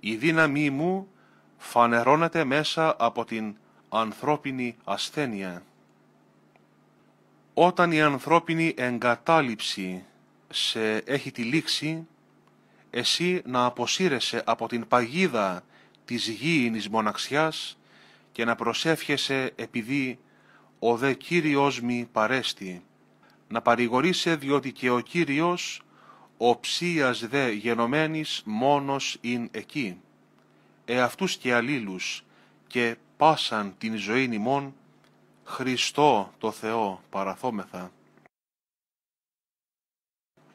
Η δύναμής μου φανερώνεται μέσα από την ανθρώπινη ασθένεια. Όταν η ανθρώπινη εγκατάλειψη σε έχει τη λήξη, εσύ να αποσύρεσαι από την παγίδα της γήινης μοναξιάς και να προσεύχεσαι επειδή ο δε Κύριος μη παρέστη. Να παρηγορείσαι διότι και ο Κύριος, ο ψίας δε γενομένης μόνος είναι εκεί εαυτούς και αλλήλους και πάσαν την ζωή ημών, Χριστό το Θεό παραθόμεθα.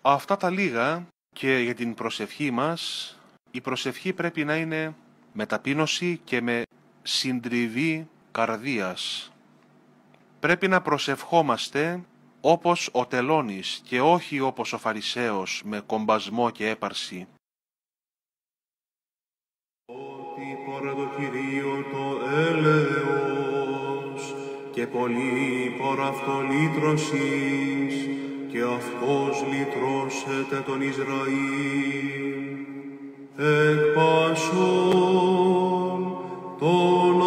Αυτά τα λίγα και για την προσευχή μας, η προσευχή πρέπει να είναι με ταπείνωση και με συντριβή καρδίας. Πρέπει να προσευχόμαστε όπως ο τελώνης και όχι όπως ο Φαρισαίος με κομπασμό και έπαρση. δόξα το Κυρίο το έλεος και πολύ παραυτό και αυτός λυτρώσεται τον Ισραήλ εκ πασών τον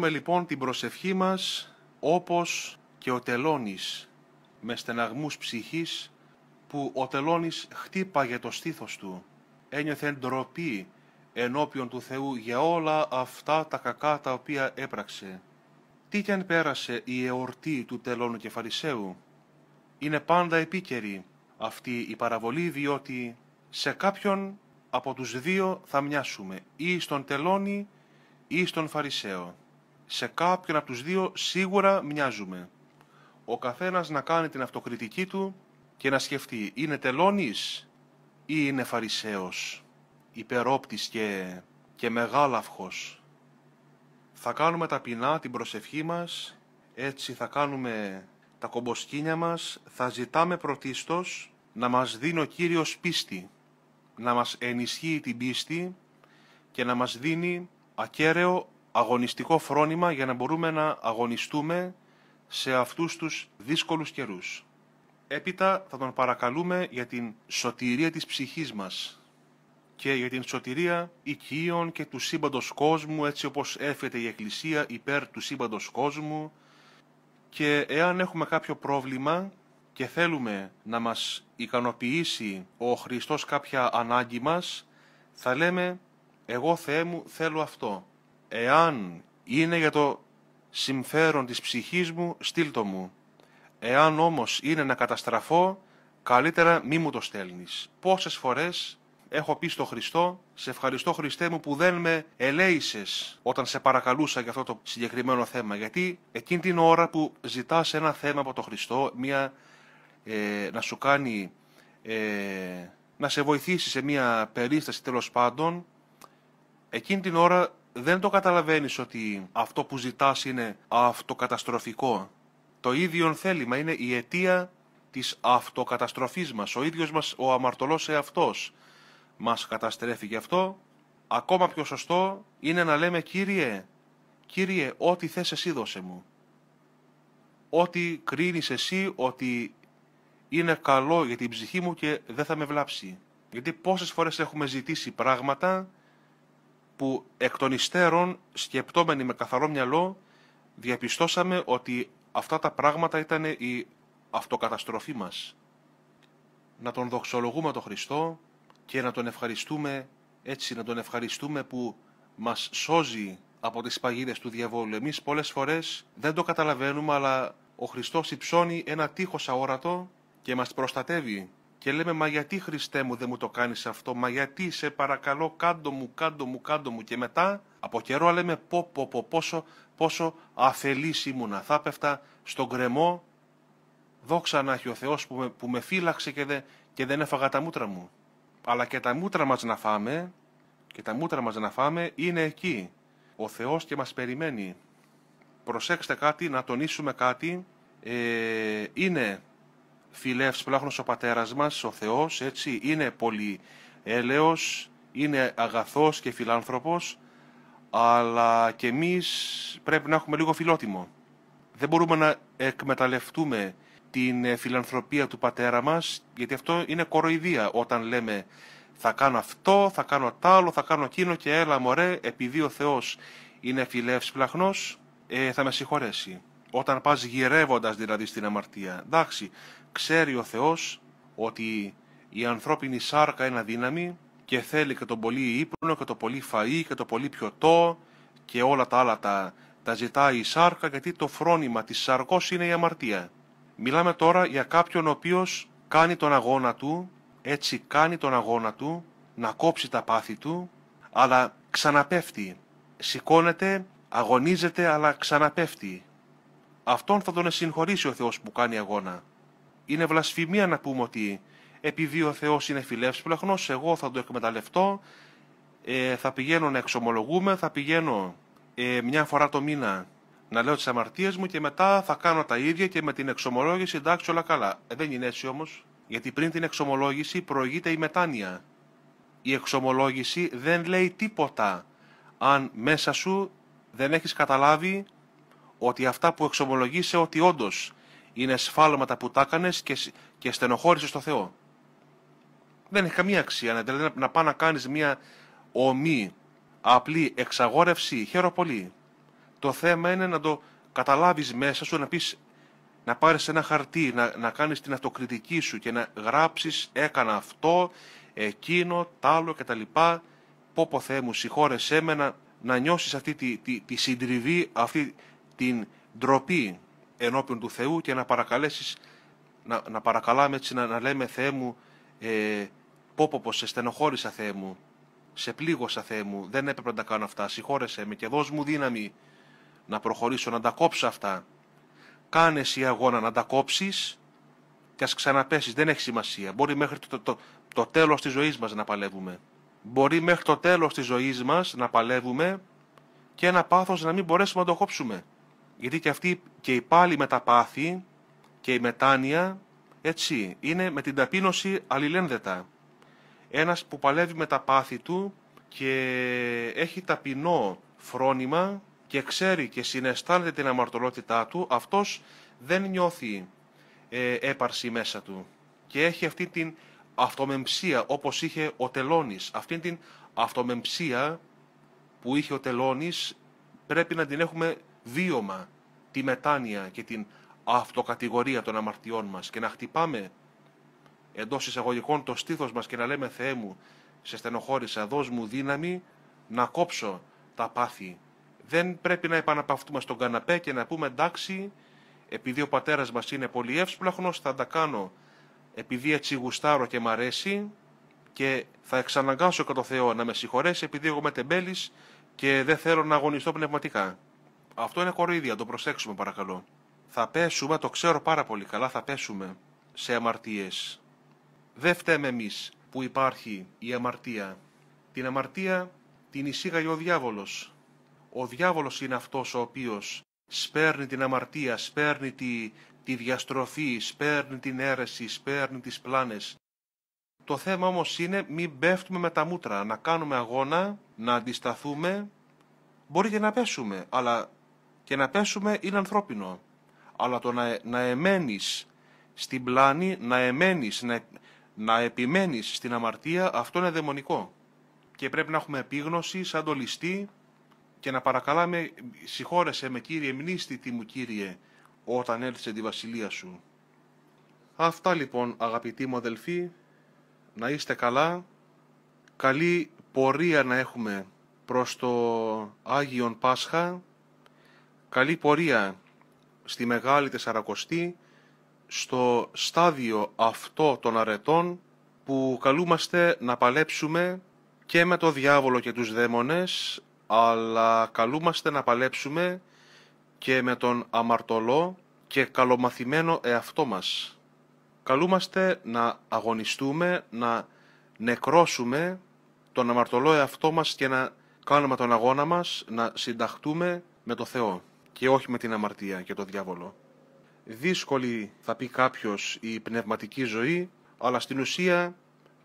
κάνουμε λοιπόν την προσευχή μας όπως και ο Τελώνης με στεναγμούς ψυχής που ο Τελώνης χτύπαγε το στήθος του. Ένιωθε ντροπή ενώπιον του Θεού για όλα αυτά τα κακά τα οποία έπραξε. Τι κι αν πέρασε η εορτή του τελώνου και φαρισαίου. Είναι πάντα επίκαιρη αυτή η παραβολή διότι σε κάποιον από τους δύο θα μοιάσουμε ή στον τελώνη ή στον φαρισαίο σε κάποιον από τους δύο σίγουρα μοιάζουμε. Ο καθένας να κάνει την αυτοκριτική του και να σκεφτεί είναι τελώνης ή είναι φαρισαίος, υπερόπτης και, και μεγάλαυχος. Θα κάνουμε τα ταπεινά την προσευχή μας, έτσι θα κάνουμε τα κομποσκίνια μας, θα ζητάμε πρωτίστως να μας δίνει ο Κύριος πίστη, να μας ενισχύει την πίστη και να μας δίνει ακέραιο αγωνιστικό φρόνημα για να μπορούμε να αγωνιστούμε σε αυτούς τους δύσκολους καιρούς. Έπειτα θα τον παρακαλούμε για την σωτηρία της ψυχής μας και για την σωτηρία οικείων και του σύμπαντος κόσμου έτσι όπως έφεται η Εκκλησία υπέρ του σύμπαντος κόσμου και εάν έχουμε κάποιο πρόβλημα και θέλουμε να μας ικανοποιήσει ο Χριστός κάποια ανάγκη μας θα λέμε εγώ Θεέ μου θέλω αυτό Εάν είναι για το συμφέρον της ψυχής μου, στείλτο μου. Εάν όμως είναι να καταστραφώ, καλύτερα μη μου το στέλνεις. Πόσες φορές έχω πει στο Χριστό, σε ευχαριστώ Χριστέ μου που δεν με ελέησες όταν σε παρακαλούσα για αυτό το συγκεκριμένο θέμα. Γιατί εκείνη την ώρα που ζητάς ένα θέμα από το Χριστό, μια, ε, να σου κάνει, ε, να σε βοηθήσει σε μια περίσταση τέλος πάντων, εκείνη την ώρα δεν το καταλαβαίνεις ότι αυτό που ζητάς είναι αυτοκαταστροφικό. Το ίδιο θέλημα είναι η αιτία της αυτοκαταστροφής μας. Ο ίδιος μας ο αμαρτωλός εαυτός μας καταστρέφει γι' αυτό. Ακόμα πιο σωστό είναι να λέμε «Κύριε, Κύριε, ό,τι θες εσύ δώσε μου». Ό,τι κρίνεις εσύ ότι είναι καλό για την ψυχή μου και δεν θα με βλάψει. Γιατί πόσες φορές έχουμε ζητήσει πράγματα που εκ των υστέρων, σκεπτόμενοι με καθαρό μυαλό, διαπιστώσαμε ότι αυτά τα πράγματα ήταν η αυτοκαταστροφή μας. Να τον δοξολογούμε τον Χριστό και να τον ευχαριστούμε, έτσι να τον ευχαριστούμε που μας σώζει από τις παγίδες του διαβόλου. Εμείς πολλές φορές δεν το καταλαβαίνουμε, αλλά ο Χριστός υψώνει ένα τείχος αόρατο και μας προστατεύει και λέμε «Μα γιατί Χριστέ μου δεν μου το κάνεις αυτό, μα γιατί σε παρακαλώ κάντο μου, κάντο μου, κάντο μου» και μετά από καιρό λέμε «Πω, πω, πω, πόσο, πόσο αφελής ήμουνα, θα πέφτα στον κρεμό, δόξα να έχει ο Θεός που με, που με φύλαξε και, δε, και δεν έφαγα τα μούτρα μου». Αλλά και τα μούτρα μας να φάμε, και τα μούτρα μας να φάμε είναι εκεί, ο Θεός και μας περιμένει. Προσέξτε κάτι, να τονίσουμε κάτι, ε, είναι φιλεύς πλάχνος ο πατέρας μας, ο Θεός, έτσι, είναι πολύ έλεος, είναι αγαθός και φιλάνθρωπος, αλλά και εμείς πρέπει να έχουμε λίγο φιλότιμο. Δεν μπορούμε να εκμεταλλευτούμε την ε, φιλανθρωπία του πατέρα μας, γιατί αυτό είναι κοροϊδία όταν λέμε θα κάνω αυτό, θα κάνω τ' άλλο, θα κάνω εκείνο και έλα μωρέ, επειδή ο Θεός είναι φιλεύς πλαχνός, ε, θα με συγχωρέσει. Όταν πας γυρεύοντας δηλαδή στην αμαρτία. Εντάξει, ξέρει ο Θεός ότι η ανθρώπινη σάρκα είναι αδύναμη και θέλει και το πολύ ύπνο και το πολύ φαΐ και το πολύ πιωτό και όλα τα άλλα τα, ζητάει η σάρκα γιατί το φρόνημα της σαρκός είναι η αμαρτία. Μιλάμε τώρα για κάποιον ο οποίος κάνει τον αγώνα του, έτσι κάνει τον αγώνα του, να κόψει τα πάθη του, αλλά ξαναπέφτει. Σηκώνεται, αγωνίζεται, αλλά ξαναπέφτει. Αυτόν θα τον συγχωρήσει ο Θεός που κάνει αγώνα. Είναι βλασφημία να πούμε ότι επειδή ο Θεός είναι φιλεύσπλαχνος, εγώ θα το εκμεταλλευτώ, ε, θα πηγαίνω να εξομολογούμε, θα πηγαίνω ε, μια φορά το μήνα να λέω τις αμαρτίες μου και μετά θα κάνω τα ίδια και με την εξομολόγηση εντάξει όλα καλά. Ε, δεν είναι έτσι όμως, γιατί πριν την εξομολόγηση προηγείται η μετάνοια. Η εξομολόγηση δεν λέει τίποτα αν μέσα σου δεν έχεις καταλάβει ότι αυτά που εξομολογείσαι ότι όντως είναι σφάλματα που τα έκανες και, και στενοχώρησες το Θεό. Δεν έχει καμία αξία. να, δηλαδή πά πάει να κάνεις μια ομή, απλή εξαγόρευση, χαίρο πολύ. Το θέμα είναι να το καταλάβεις μέσα σου, να πεις, να πάρεις ένα χαρτί, να, να κάνεις την αυτοκριτική σου και να γράψεις έκανα αυτό, εκείνο, τ' άλλο κτλ. Πόπο Θεέ μου, συγχώρεσέ με να, να νιώσεις αυτή τη, τη, τη συντριβή, αυτή την ντροπή ενώπιον του Θεού και να παρακαλέσεις, να, να παρακαλάμε έτσι να, να λέμε Θεέ μου, ε, πω πω σε στενοχώρησα Θεέ μου, σε πλήγωσα Θεέ μου, δεν έπρεπε να τα κάνω αυτά, συγχώρεσέ με και δώσ' μου δύναμη να προχωρήσω, να τα κόψω αυτά. Κάνε εσύ αγώνα να τα κόψεις και ας ξαναπέσεις, δεν έχει σημασία. Μπορεί μέχρι το, το, το, το τέλος της ζωής μας να παλεύουμε. Μπορεί μέχρι το τέλος της ζωής μας να παλεύουμε και ένα πάθος να μην μπορέσουμε να το κόψουμε. Γιατί και αυτή και οι πάλι μεταπάθη και η μετάνοια, έτσι, είναι με την ταπείνωση αλληλένδετα. Ένας που παλεύει με τα πάθη του και έχει ταπεινό φρόνημα και ξέρει και συναισθάνεται την αμαρτωλότητά του, αυτός δεν νιώθει ε, έπαρση μέσα του. Και έχει αυτή την αυτομεμψία όπως είχε ο Τελώνης. Αυτή την αυτομεμψία που είχε ο Τελώνης πρέπει να την έχουμε βίωμα τη μετάνοια και την αυτοκατηγορία των αμαρτιών μας και να χτυπάμε εντός εισαγωγικών το στήθος μας και να λέμε Θεέ μου, σε στενοχώρησα, δώσ' μου δύναμη να κόψω τα πάθη. Δεν πρέπει να επαναπαυτούμε στον καναπέ και να πούμε εντάξει, επειδή ο πατέρας μας είναι πολύ εύσπλαχνος, θα τα κάνω επειδή έτσι γουστάρω και μ' αρέσει και θα εξαναγκάσω το Θεό να με συγχωρέσει επειδή εγώ με τεμπέλης και δεν θέλω να αγωνιστώ πνευματικά. Αυτό είναι κοροϊδία, το προσέξουμε παρακαλώ. Θα πέσουμε, το ξέρω πάρα πολύ καλά, θα πέσουμε σε αμαρτίες. Δεν φταίμε εμείς που υπάρχει η αμαρτία. Την αμαρτία την εισήγαγε ο διάβολος. Ο διάβολος είναι αυτός ο οποίος σπέρνει την αμαρτία, σπέρνει τη, τη διαστροφή, σπέρνει την αίρεση, σπέρνει τις πλάνες. Το θέμα όμως είναι μην πέφτουμε με τα μούτρα, να κάνουμε αγώνα, να αντισταθούμε. Μπορεί και να πέσουμε, αλλά και να πέσουμε είναι ανθρώπινο. Αλλά το να, να εμένεις στην πλάνη, να εμένεις, να, να επιμένεις στην αμαρτία, αυτό είναι δαιμονικό. Και πρέπει να έχουμε επίγνωση σαν το ληστή και να παρακαλάμε συγχώρεσέ με Κύριε, μνήστη μου Κύριε, όταν έλθεις τη βασιλεία σου. Αυτά λοιπόν αγαπητοί μου αδελφοί, να είστε καλά, καλή πορεία να έχουμε προς το Άγιον Πάσχα, Καλή πορεία στη Μεγάλη Τεσσαρακοστή, στο στάδιο αυτό των αρετών που καλούμαστε να παλέψουμε και με το διάβολο και τους δαίμονες, αλλά καλούμαστε να παλέψουμε και με τον αμαρτωλό και καλομαθημένο εαυτό μας. Καλούμαστε να αγωνιστούμε, να νεκρώσουμε τον αμαρτωλό εαυτό μας και να κάνουμε τον αγώνα μας, να συνταχτούμε με το Θεό και όχι με την αμαρτία και το διάβολο. Δύσκολη θα πει κάποιος η πνευματική ζωή, αλλά στην ουσία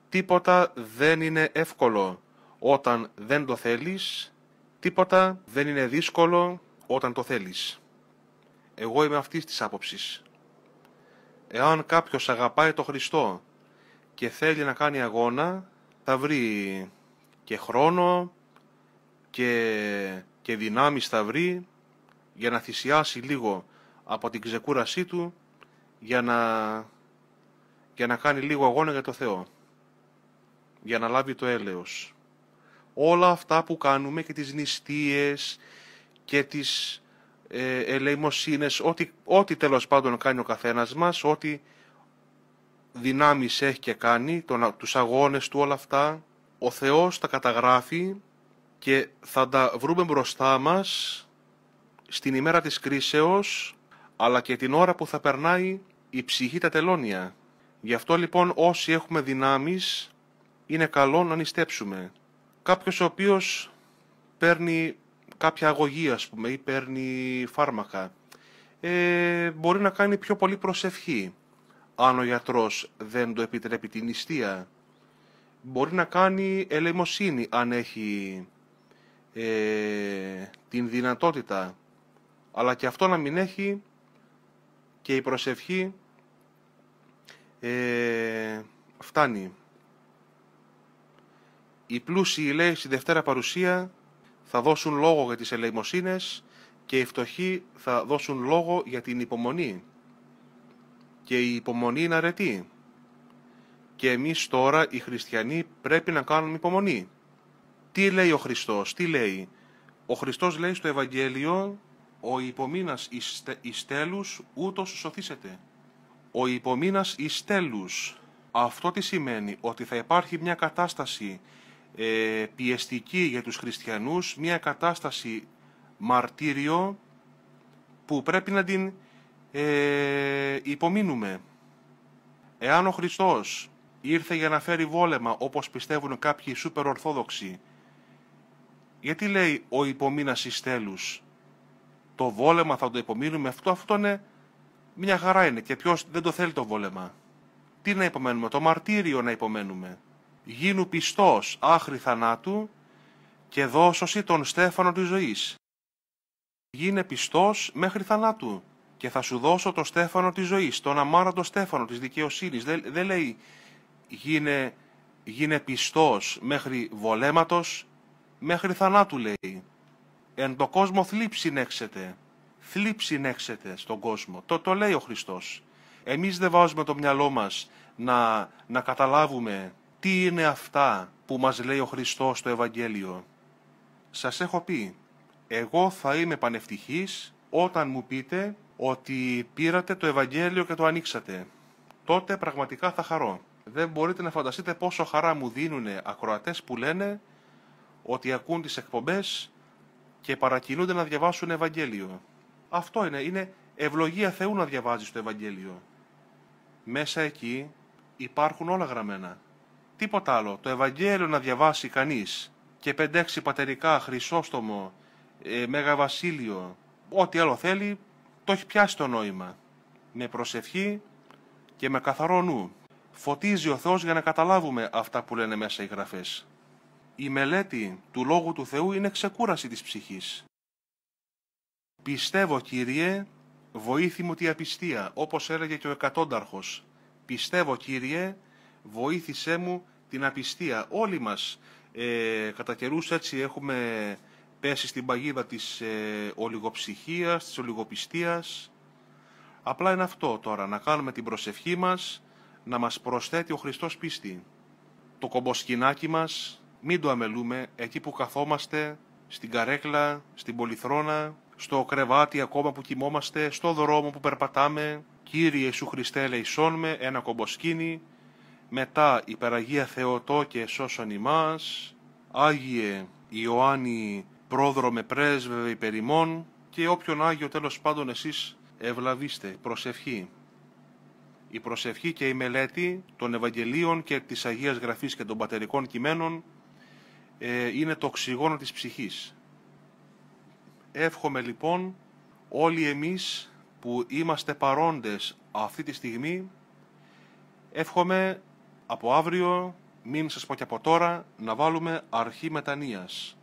τίποτα δεν είναι εύκολο όταν δεν το θέλεις, τίποτα δεν είναι δύσκολο όταν το θέλεις. Εγώ είμαι αυτής της άποψης. Εάν κάποιος αγαπάει το Χριστό και θέλει να κάνει αγώνα, θα βρει και χρόνο και, και δυνάμεις θα βρει για να θυσιάσει λίγο από την ξεκούρασή του για να, για να κάνει λίγο αγώνα για το Θεό. Για να λάβει το έλεος. Όλα αυτά που κάνουμε και τις νηστείες και τις ε, ελεημοσύνες, ό,τι, ό,τι τέλος πάντων κάνει ο καθένας μας, ό,τι δυνάμεις έχει και κάνει, τον, τους αγώνες του όλα αυτά, ο Θεός τα καταγράφει και θα τα βρούμε μπροστά μας στην ημέρα της κρίσεως, αλλά και την ώρα που θα περνάει η ψυχή τα τελώνια. Γι' αυτό λοιπόν όσοι έχουμε δυνάμεις, είναι καλό να νηστέψουμε. Κάποιος ο οποίος παίρνει κάποια αγωγή ας πούμε ή παίρνει φάρμακα, ε, μπορεί να κάνει πιο πολύ προσευχή. Αν ο γιατρός δεν το επιτρέπει την νηστεία, μπορεί να κάνει ελεημοσύνη αν έχει ε, την δυνατότητα αλλά και αυτό να μην έχει και η προσευχή ε, φτάνει. Οι πλούσιοι λέει στη Δευτέρα Παρουσία θα δώσουν λόγο για τις ελεημοσύνες και οι φτωχοί θα δώσουν λόγο για την υπομονή. Και η υπομονή είναι αρετή. Και εμείς τώρα οι χριστιανοί πρέπει να κάνουμε υπομονή. Τι λέει ο Χριστός, τι λέει. Ο Χριστός λέει στο Ευαγγέλιο ο υπομείνας εις τέλους ούτως σωθήσετε. Ο υπομείνας εις τέλους. Αυτό τι σημαίνει, ότι θα υπάρχει μια κατάσταση ε, πιεστική για τους χριστιανούς, μια κατάσταση μαρτύριο που πρέπει να την ε, υπομείνουμε. Εάν ο Χριστός ήρθε για να φέρει βόλεμα όπως πιστεύουν κάποιοι σούπερ ορθόδοξοι, γιατί λέει ο υπομείνας εις τέλους, το βόλεμα θα το υπομείνουμε, αυτό, αυτό είναι μια χαρά είναι. Και ποιος δεν το θέλει το βόλεμα. Τι να υπομένουμε, το μαρτύριο να υπομένουμε. Γίνου πιστός άχρη θανάτου και δώσωση τον στέφανο της ζωής. Γίνε πιστός μέχρι θανάτου και θα σου δώσω το στέφανο της ζωής, τον αμάραντο στέφανο της δικαιοσύνης. Δεν, δεν λέει γίνε, γίνε πιστός μέχρι βολέματος, μέχρι θανάτου λέει. Εν το κόσμο θλίψην έξετε. Θλίψην έξετε στον κόσμο. Το, το λέει ο Χριστός. Εμείς δεν βάζουμε το μυαλό μας να, να καταλάβουμε τι είναι αυτά που μας λέει ο Χριστός στο Ευαγγέλιο. Σας έχω πει, εγώ θα είμαι πανευτυχής όταν μου πείτε ότι πήρατε το Ευαγγέλιο και το ανοίξατε. Τότε πραγματικά θα χαρώ. Δεν μπορείτε να φανταστείτε πόσο χαρά μου δίνουν ακροατές που λένε ότι ακούν τις εκπομπές και παρακινούνται να διαβάσουν Ευαγγέλιο. Αυτό είναι, είναι ευλογία Θεού να διαβάζεις το Ευαγγέλιο. Μέσα εκεί υπάρχουν όλα γραμμένα. Τίποτα άλλο. Το Ευαγγέλιο να διαβάσει κανείς και πεντέξι πατερικά, Χρυσόστομο, ε, Μέγα Βασίλειο, ό,τι άλλο θέλει, το έχει πιάσει το νόημα. Με προσευχή και με καθαρό νου. Φωτίζει ο Θεός για να καταλάβουμε αυτά που λένε μέσα οι γραφές. Η μελέτη του Λόγου του Θεού είναι ξεκούραση της ψυχής. Πιστεύω, Κύριε, βοήθη μου τη απιστία, όπως έλεγε και ο εκατόνταρχος. Πιστεύω, Κύριε, βοήθησέ μου την απιστία. Όλοι μας ε, κατά καιρούς έτσι έχουμε πέσει στην παγίδα της ε, ολιγοψυχίας, της ολιγοπιστίας. Απλά είναι αυτό τώρα, να κάνουμε την προσευχή μας, να μας προσθέτει ο Χριστός πίστη. Το κομποσκινάκι μας, μην το αμελούμε εκεί που καθόμαστε, στην καρέκλα, στην πολυθρόνα, στο κρεβάτι ακόμα που κοιμόμαστε, στο δρόμο που περπατάμε. Κύριε Ιησού Χριστέ, ελεησόν με, ένα κομποσκίνι Μετά, υπεραγία και σώσον ημάς. Άγιε Ιωάννη, πρόδρομε πρέσβευε υπερημών. Και όποιον Άγιο τέλος πάντων εσείς ευλαβήστε, προσευχή. Η προσευχή και η μελέτη των Ευαγγελίων και της Αγίας Γραφής και των Πατερικών Κειμένων ε, είναι το οξυγόνο της ψυχής. Εύχομαι λοιπόν όλοι εμείς που είμαστε παρόντες αυτή τη στιγμή, εύχομαι από αύριο, μην σας πω και από τώρα, να βάλουμε αρχή μετανοίας.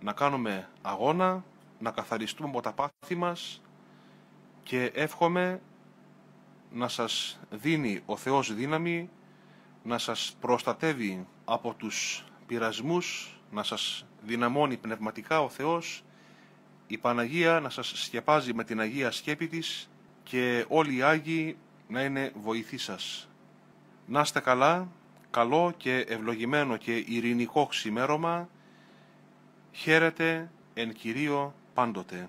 Να κάνουμε αγώνα, να καθαριστούμε από τα πάθη μας και εύχομαι να σας δίνει ο Θεός δύναμη, να σας προστατεύει από τους να σας δυναμώνει πνευματικά ο Θεός, η Παναγία να σας σκεπάζει με την Αγία σκέπη της και όλοι οι Άγιοι να είναι βοηθοί σας. Να είστε καλά, καλό και ευλογημένο και ειρηνικό ξημέρωμα. Χαίρετε εν Κυρίω πάντοτε.